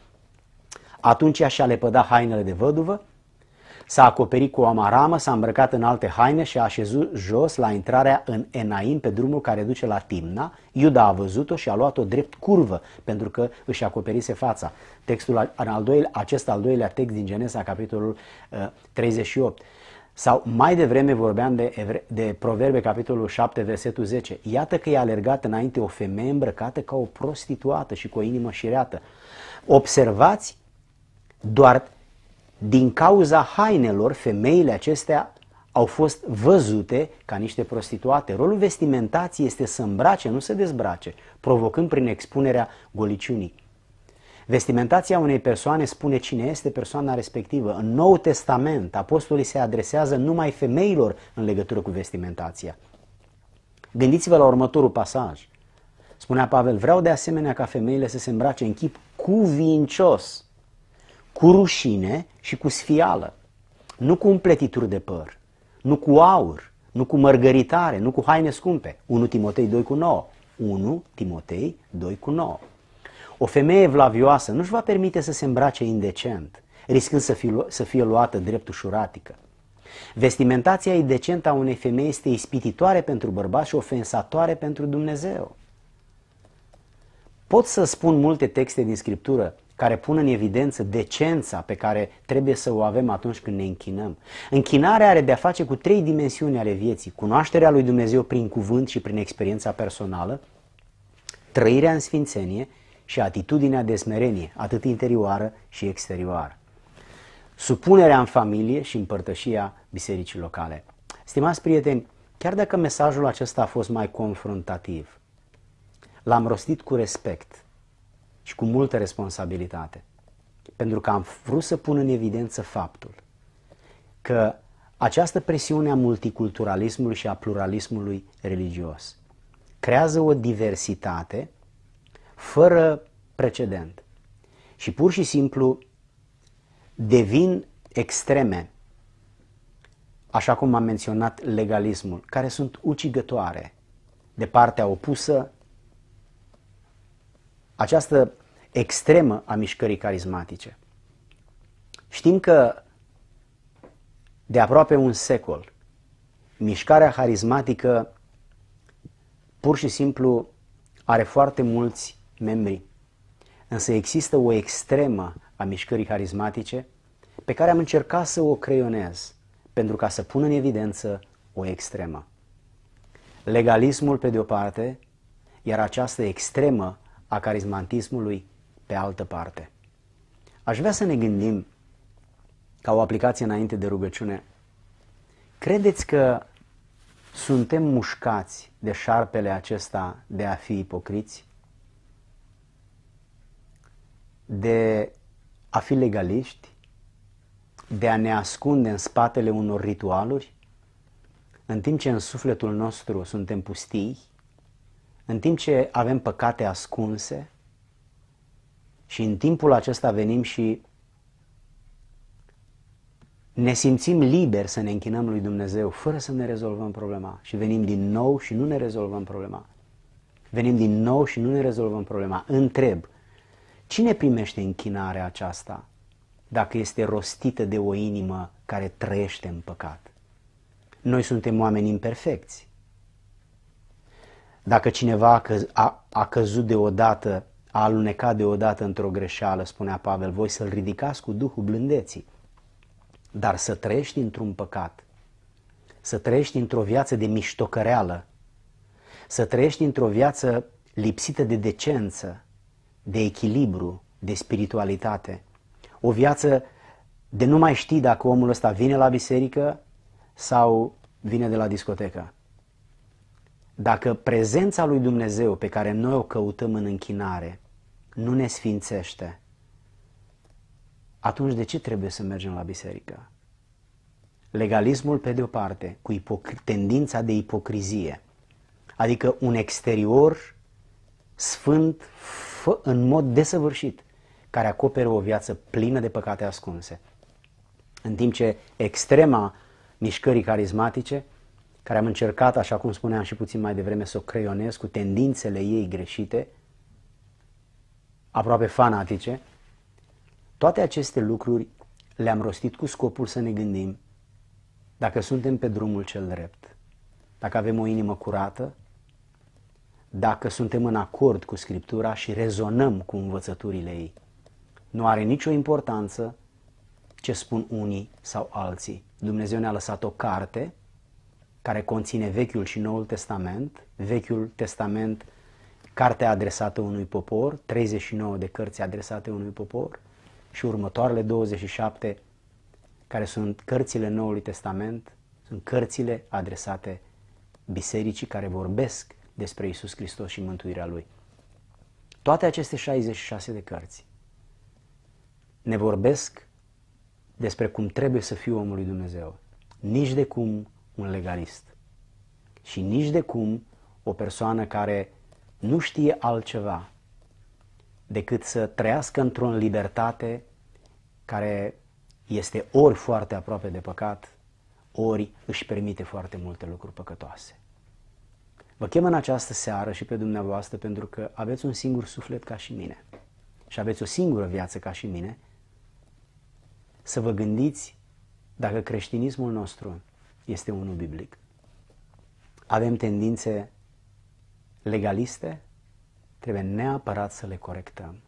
Atunci ea și-a lepădat hainele de văduvă, s-a acoperit cu o amaramă, s-a îmbrăcat în alte haine și a așezut jos la intrarea în Enaim pe drumul care duce la Timna. Iuda a văzut-o și a luat-o drept curvă pentru că își acoperise fața. Textul, al doilea, acest al doilea text din Genesa, capitolul uh, 38. Sau mai devreme vorbeam de, Evre- de Proverbe, capitolul 7, versetul 10. Iată că e a alergat înainte o femeie îmbrăcată ca o prostituată și cu o inimă șireată. Observați, doar din cauza hainelor, femeile acestea au fost văzute ca niște prostituate. Rolul vestimentației este să îmbrace, nu să dezbrace, provocând prin expunerea goliciunii. Vestimentația unei persoane spune cine este persoana respectivă. În Nou Testament, apostolii se adresează numai femeilor în legătură cu vestimentația. Gândiți-vă la următorul pasaj. Spunea Pavel, vreau de asemenea ca femeile să se îmbrace în chip cuvincios, cu rușine și cu sfială, nu cu împletituri de păr, nu cu aur, nu cu mărgăritare, nu cu haine scumpe. 1 Timotei 2 cu 9. 1 Timotei 2 cu 9. O femeie vlavioasă nu-și va permite să se îmbrace indecent, riscând să fie, să fie luată drept ușuratică. Vestimentația indecentă a unei femei este ispititoare pentru bărbat și ofensatoare pentru Dumnezeu. Pot să spun multe texte din Scriptură care pun în evidență decența pe care trebuie să o avem atunci când ne închinăm. Închinarea are de-a face cu trei dimensiuni ale vieții. Cunoașterea lui Dumnezeu prin cuvânt și prin experiența personală, trăirea în sfințenie și atitudinea de smerenie, atât interioară și exterioară. Supunerea în familie și împărtășia bisericii locale. Stimați prieteni, chiar dacă mesajul acesta a fost mai confruntativ, l-am rostit cu respect și cu multă responsabilitate, pentru că am vrut să pun în evidență faptul că această presiune a multiculturalismului și a pluralismului religios creează o diversitate fără precedent și pur și simplu devin extreme, așa cum am menționat legalismul, care sunt ucigătoare de partea opusă. Această extremă a mișcării carismatice. Știm că de aproape un secol, mișcarea carismatică pur și simplu are foarte mulți membri. Însă există o extremă a mișcării harismatice pe care am încercat să o creionez pentru ca să pun în evidență o extremă. Legalismul pe de o parte, iar această extremă a carismatismului pe altă parte. Aș vrea să ne gândim ca o aplicație înainte de rugăciune. Credeți că suntem mușcați de șarpele acesta de a fi ipocriți? de a fi legaliști, de a ne ascunde în spatele unor ritualuri, în timp ce în sufletul nostru suntem pustii, în timp ce avem păcate ascunse și în timpul acesta venim și ne simțim liberi să ne închinăm lui Dumnezeu fără să ne rezolvăm problema și venim din nou și nu ne rezolvăm problema. Venim din nou și nu ne rezolvăm problema. Întreb, Cine primește închinarea aceasta dacă este rostită de o inimă care trăiește în păcat? Noi suntem oameni imperfecți. Dacă cineva a, căz, a, a căzut deodată, a alunecat deodată într-o greșeală, spunea Pavel, voi să-l ridicați cu Duhul blândeții. Dar să trăiești într-un păcat, să trăiești într-o viață de miștocăreală, să trăiești într-o viață lipsită de decență, de echilibru, de spiritualitate. O viață de nu mai știi dacă omul ăsta vine la biserică sau vine de la discotecă. Dacă prezența lui Dumnezeu pe care noi o căutăm în închinare nu ne sfințește, atunci de ce trebuie să mergem la biserică? Legalismul pe de o parte, cu tendința de ipocrizie, adică un exterior sfânt, fă în mod desăvârșit, care acoperă o viață plină de păcate ascunse. În timp ce extrema mișcării carismatice, care am încercat, așa cum spuneam și puțin mai devreme, să o creionez cu tendințele ei greșite, aproape fanatice, toate aceste lucruri le-am rostit cu scopul să ne gândim dacă suntem pe drumul cel drept, dacă avem o inimă curată, dacă suntem în acord cu Scriptura și rezonăm cu învățăturile ei. Nu are nicio importanță ce spun unii sau alții. Dumnezeu ne-a lăsat o carte care conține Vechiul și Noul Testament, Vechiul Testament, cartea adresată unui popor, 39 de cărți adresate unui popor și următoarele 27 care sunt cărțile Noului Testament, sunt cărțile adresate bisericii care vorbesc despre Isus Hristos și mântuirea Lui. Toate aceste 66 de cărți ne vorbesc despre cum trebuie să fiu omul lui Dumnezeu. Nici de cum un legalist și nici de cum o persoană care nu știe altceva decât să trăiască într-o libertate care este ori foarte aproape de păcat, ori își permite foarte multe lucruri păcătoase. Vă chem în această seară și pe dumneavoastră pentru că aveți un singur suflet ca și mine și aveți o singură viață ca și mine, să vă gândiți dacă creștinismul nostru este unul biblic. Avem tendințe legaliste, trebuie neapărat să le corectăm.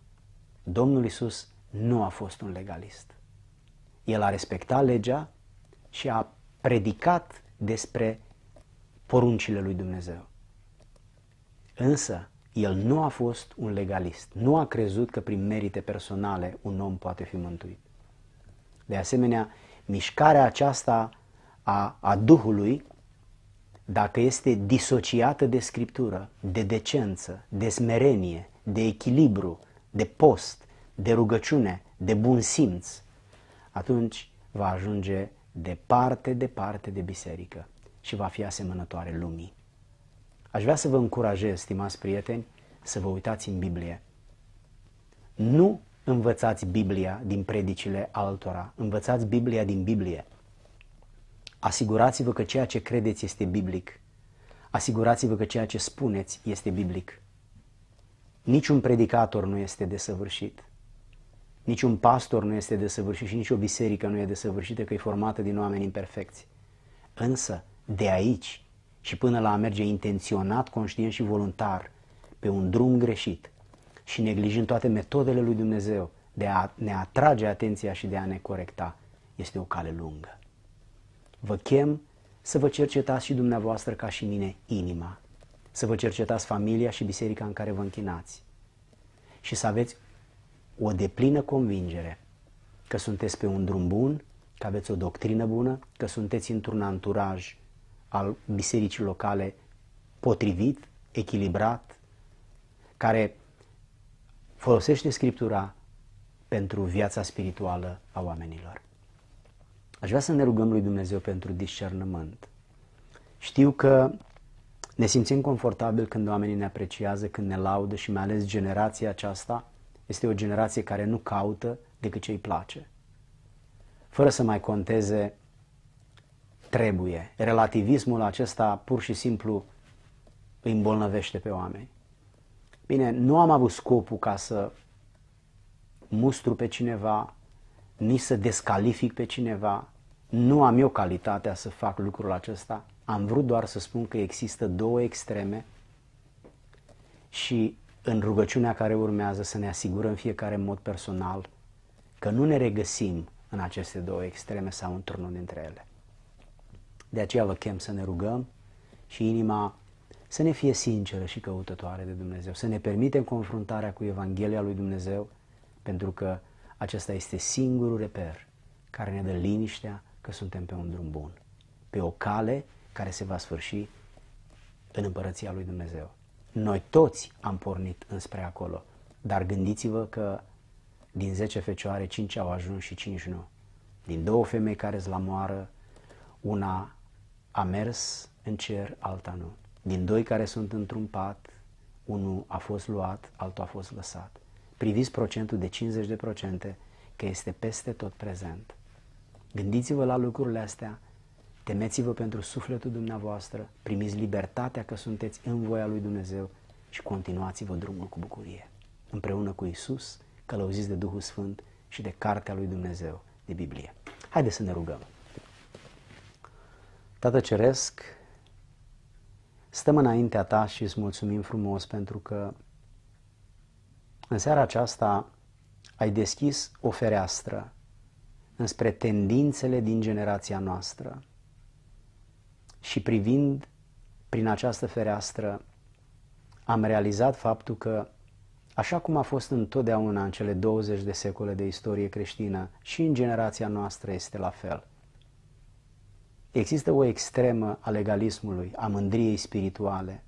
Domnul Isus nu a fost un legalist. El a respectat legea și a predicat despre poruncile lui Dumnezeu. Însă, el nu a fost un legalist, nu a crezut că prin merite personale un om poate fi mântuit. De asemenea, mișcarea aceasta a, a Duhului, dacă este disociată de scriptură, de decență, de smerenie, de echilibru, de post, de rugăciune, de bun simț, atunci va ajunge departe, departe de biserică și va fi asemănătoare lumii. Aș vrea să vă încurajez, stimați prieteni, să vă uitați în Biblie. Nu învățați Biblia din predicile altora, învățați Biblia din Biblie. Asigurați-vă că ceea ce credeți este biblic. Asigurați-vă că ceea ce spuneți este biblic. Niciun predicator nu este desăvârșit. Niciun pastor nu este desăvârșit și nici o biserică nu e desăvârșită că e formată din oameni imperfecți. Însă, de aici și până la a merge intenționat, conștient și voluntar pe un drum greșit și neglijând toate metodele lui Dumnezeu de a ne atrage atenția și de a ne corecta, este o cale lungă. Vă chem să vă cercetați și dumneavoastră ca și mine inima, să vă cercetați familia și biserica în care vă închinați și să aveți o deplină convingere că sunteți pe un drum bun, că aveți o doctrină bună, că sunteți într-un anturaj al bisericii locale potrivit, echilibrat, care folosește Scriptura pentru viața spirituală a oamenilor. Aș vrea să ne rugăm lui Dumnezeu pentru discernământ. Știu că ne simțim confortabil când oamenii ne apreciază, când ne laudă și mai ales generația aceasta este o generație care nu caută decât ce îi place. Fără să mai conteze trebuie. Relativismul acesta pur și simplu îi îmbolnăvește pe oameni. Bine, nu am avut scopul ca să mustru pe cineva, nici să descalific pe cineva. Nu am eu calitatea să fac lucrul acesta. Am vrut doar să spun că există două extreme și în rugăciunea care urmează să ne asigurăm fiecare în mod personal că nu ne regăsim în aceste două extreme sau într-unul dintre ele. De aceea vă chem să ne rugăm și inima să ne fie sinceră și căutătoare de Dumnezeu, să ne permitem confruntarea cu Evanghelia lui Dumnezeu, pentru că acesta este singurul reper care ne dă liniștea că suntem pe un drum bun, pe o cale care se va sfârși în împărăția lui Dumnezeu. Noi toți am pornit înspre acolo, dar gândiți-vă că din 10 fecioare, 5 au ajuns și 5 nu. Din două femei care îți la moară, una a mers în cer, alta nu. Din doi care sunt într-un pat, unul a fost luat, altul a fost lăsat. Priviți procentul de 50% că este peste tot prezent. Gândiți-vă la lucrurile astea, temeți-vă pentru sufletul dumneavoastră, primiți libertatea că sunteți în voia lui Dumnezeu și continuați-vă drumul cu bucurie. Împreună cu Isus, călăuziți de Duhul Sfânt și de Cartea lui Dumnezeu, de Biblie. Haideți să ne rugăm! Tată Ceresc, stăm înaintea Ta și îți mulțumim frumos pentru că în seara aceasta ai deschis o fereastră înspre tendințele din generația noastră și privind prin această fereastră am realizat faptul că Așa cum a fost întotdeauna în cele 20 de secole de istorie creștină, și în generația noastră este la fel. Există o extremă a legalismului, a mândriei spirituale,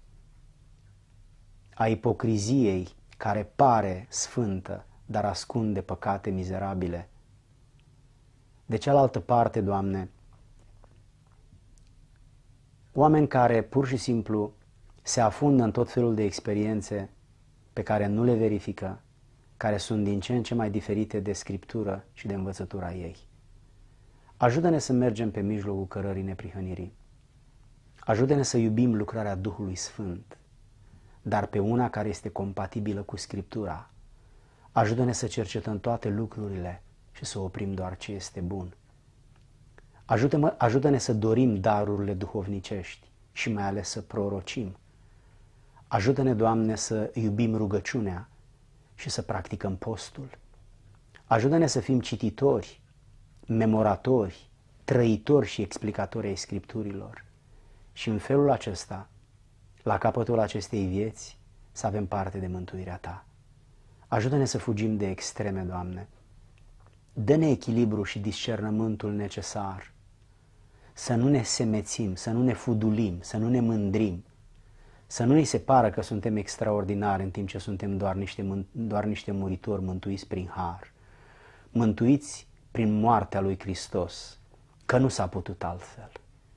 a ipocriziei care pare sfântă, dar ascunde păcate mizerabile. De cealaltă parte, Doamne, oameni care pur și simplu se afundă în tot felul de experiențe pe care nu le verifică, care sunt din ce în ce mai diferite de scriptură și de învățătura ei. Ajută-ne să mergem pe mijlocul cărării neprihănirii. Ajută-ne să iubim lucrarea Duhului Sfânt, dar pe una care este compatibilă cu Scriptura. Ajută-ne să cercetăm toate lucrurile și să oprim doar ce este bun. ajută ne să dorim darurile duhovnicești și mai ales să prorocim. Ajută-ne, Doamne, să iubim rugăciunea și să practicăm postul. Ajută-ne să fim cititori memoratori, trăitori și explicatori ai Scripturilor. Și în felul acesta, la capătul acestei vieți, să avem parte de mântuirea Ta. Ajută-ne să fugim de extreme, Doamne. Dă-ne echilibru și discernământul necesar. Să nu ne semețim, să nu ne fudulim, să nu ne mândrim, să nu ni se pară că suntem extraordinari în timp ce suntem doar niște, doar niște muritori mântuiți prin har, mântuiți prin moartea lui Hristos, că nu s-a putut altfel,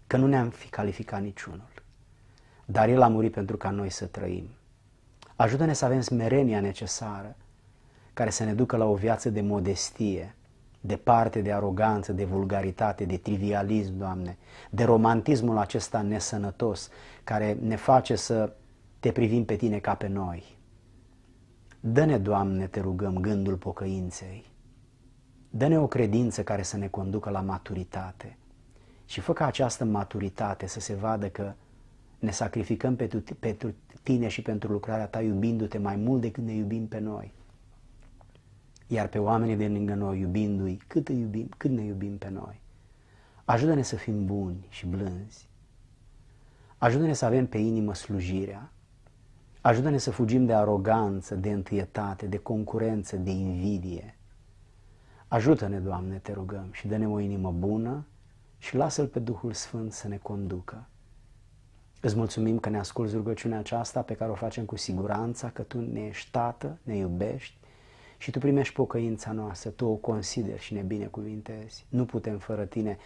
că nu ne-am fi calificat niciunul. Dar El a murit pentru ca noi să trăim. Ajută-ne să avem smerenia necesară care să ne ducă la o viață de modestie, departe de aroganță, de vulgaritate, de trivialism, Doamne, de romantismul acesta nesănătos care ne face să te privim pe Tine ca pe noi. Dă-ne, Doamne, te rugăm, gândul pocăinței Dă-ne o credință care să ne conducă la maturitate și fă ca această maturitate să se vadă că ne sacrificăm pentru tine și pentru lucrarea ta iubindu-te mai mult decât ne iubim pe noi. Iar pe oamenii de lângă noi iubindu-i cât, iubim, cât ne iubim pe noi. Ajută-ne să fim buni și blânzi. Ajută-ne să avem pe inimă slujirea. Ajută-ne să fugim de aroganță, de întâietate, de concurență, de invidie. Ajută-ne, Doamne, te rugăm, și dă-ne o inimă bună și lasă-L pe Duhul Sfânt să ne conducă. Îți mulțumim că ne asculți rugăciunea aceasta pe care o facem cu siguranța că Tu ne ești Tată, ne iubești și Tu primești pocăința noastră, Tu o consideri și ne binecuvintezi. Nu putem fără Tine.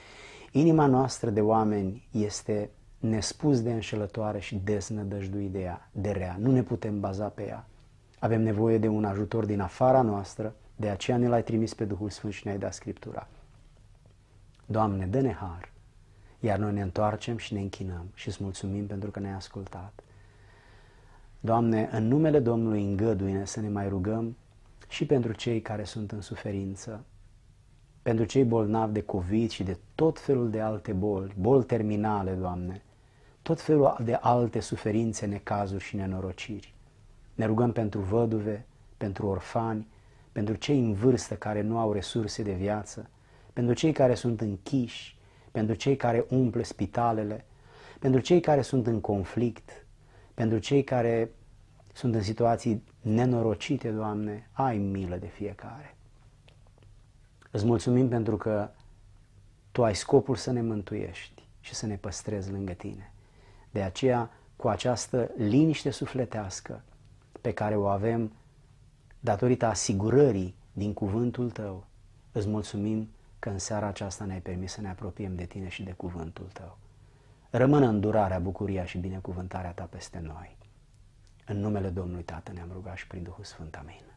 Inima noastră de oameni este nespus de înșelătoare și deznădăjdui de ea, de rea. Nu ne putem baza pe ea. Avem nevoie de un ajutor din afara noastră de aceea ne l-ai trimis pe Duhul Sfânt și ne-ai dat Scriptura. Doamne, dă-ne Iar noi ne întoarcem și ne închinăm și îți mulțumim pentru că ne-ai ascultat. Doamne, în numele Domnului îngăduine să ne mai rugăm și pentru cei care sunt în suferință, pentru cei bolnavi de COVID și de tot felul de alte boli, boli terminale, Doamne, tot felul de alte suferințe, necazuri și nenorociri. Ne rugăm pentru văduve, pentru orfani, pentru cei în vârstă care nu au resurse de viață, pentru cei care sunt închiși, pentru cei care umple spitalele, pentru cei care sunt în conflict, pentru cei care sunt în situații nenorocite, Doamne, ai milă de fiecare. Îți mulțumim pentru că Tu ai scopul să ne mântuiești și să ne păstrezi lângă Tine. De aceea, cu această liniște sufletească pe care o avem datorită asigurării din cuvântul tău, îți mulțumim că în seara aceasta ne-ai permis să ne apropiem de tine și de cuvântul tău. Rămână îndurarea, bucuria și binecuvântarea ta peste noi. În numele Domnului Tată ne-am rugat și prin Duhul Sfânt. Amin.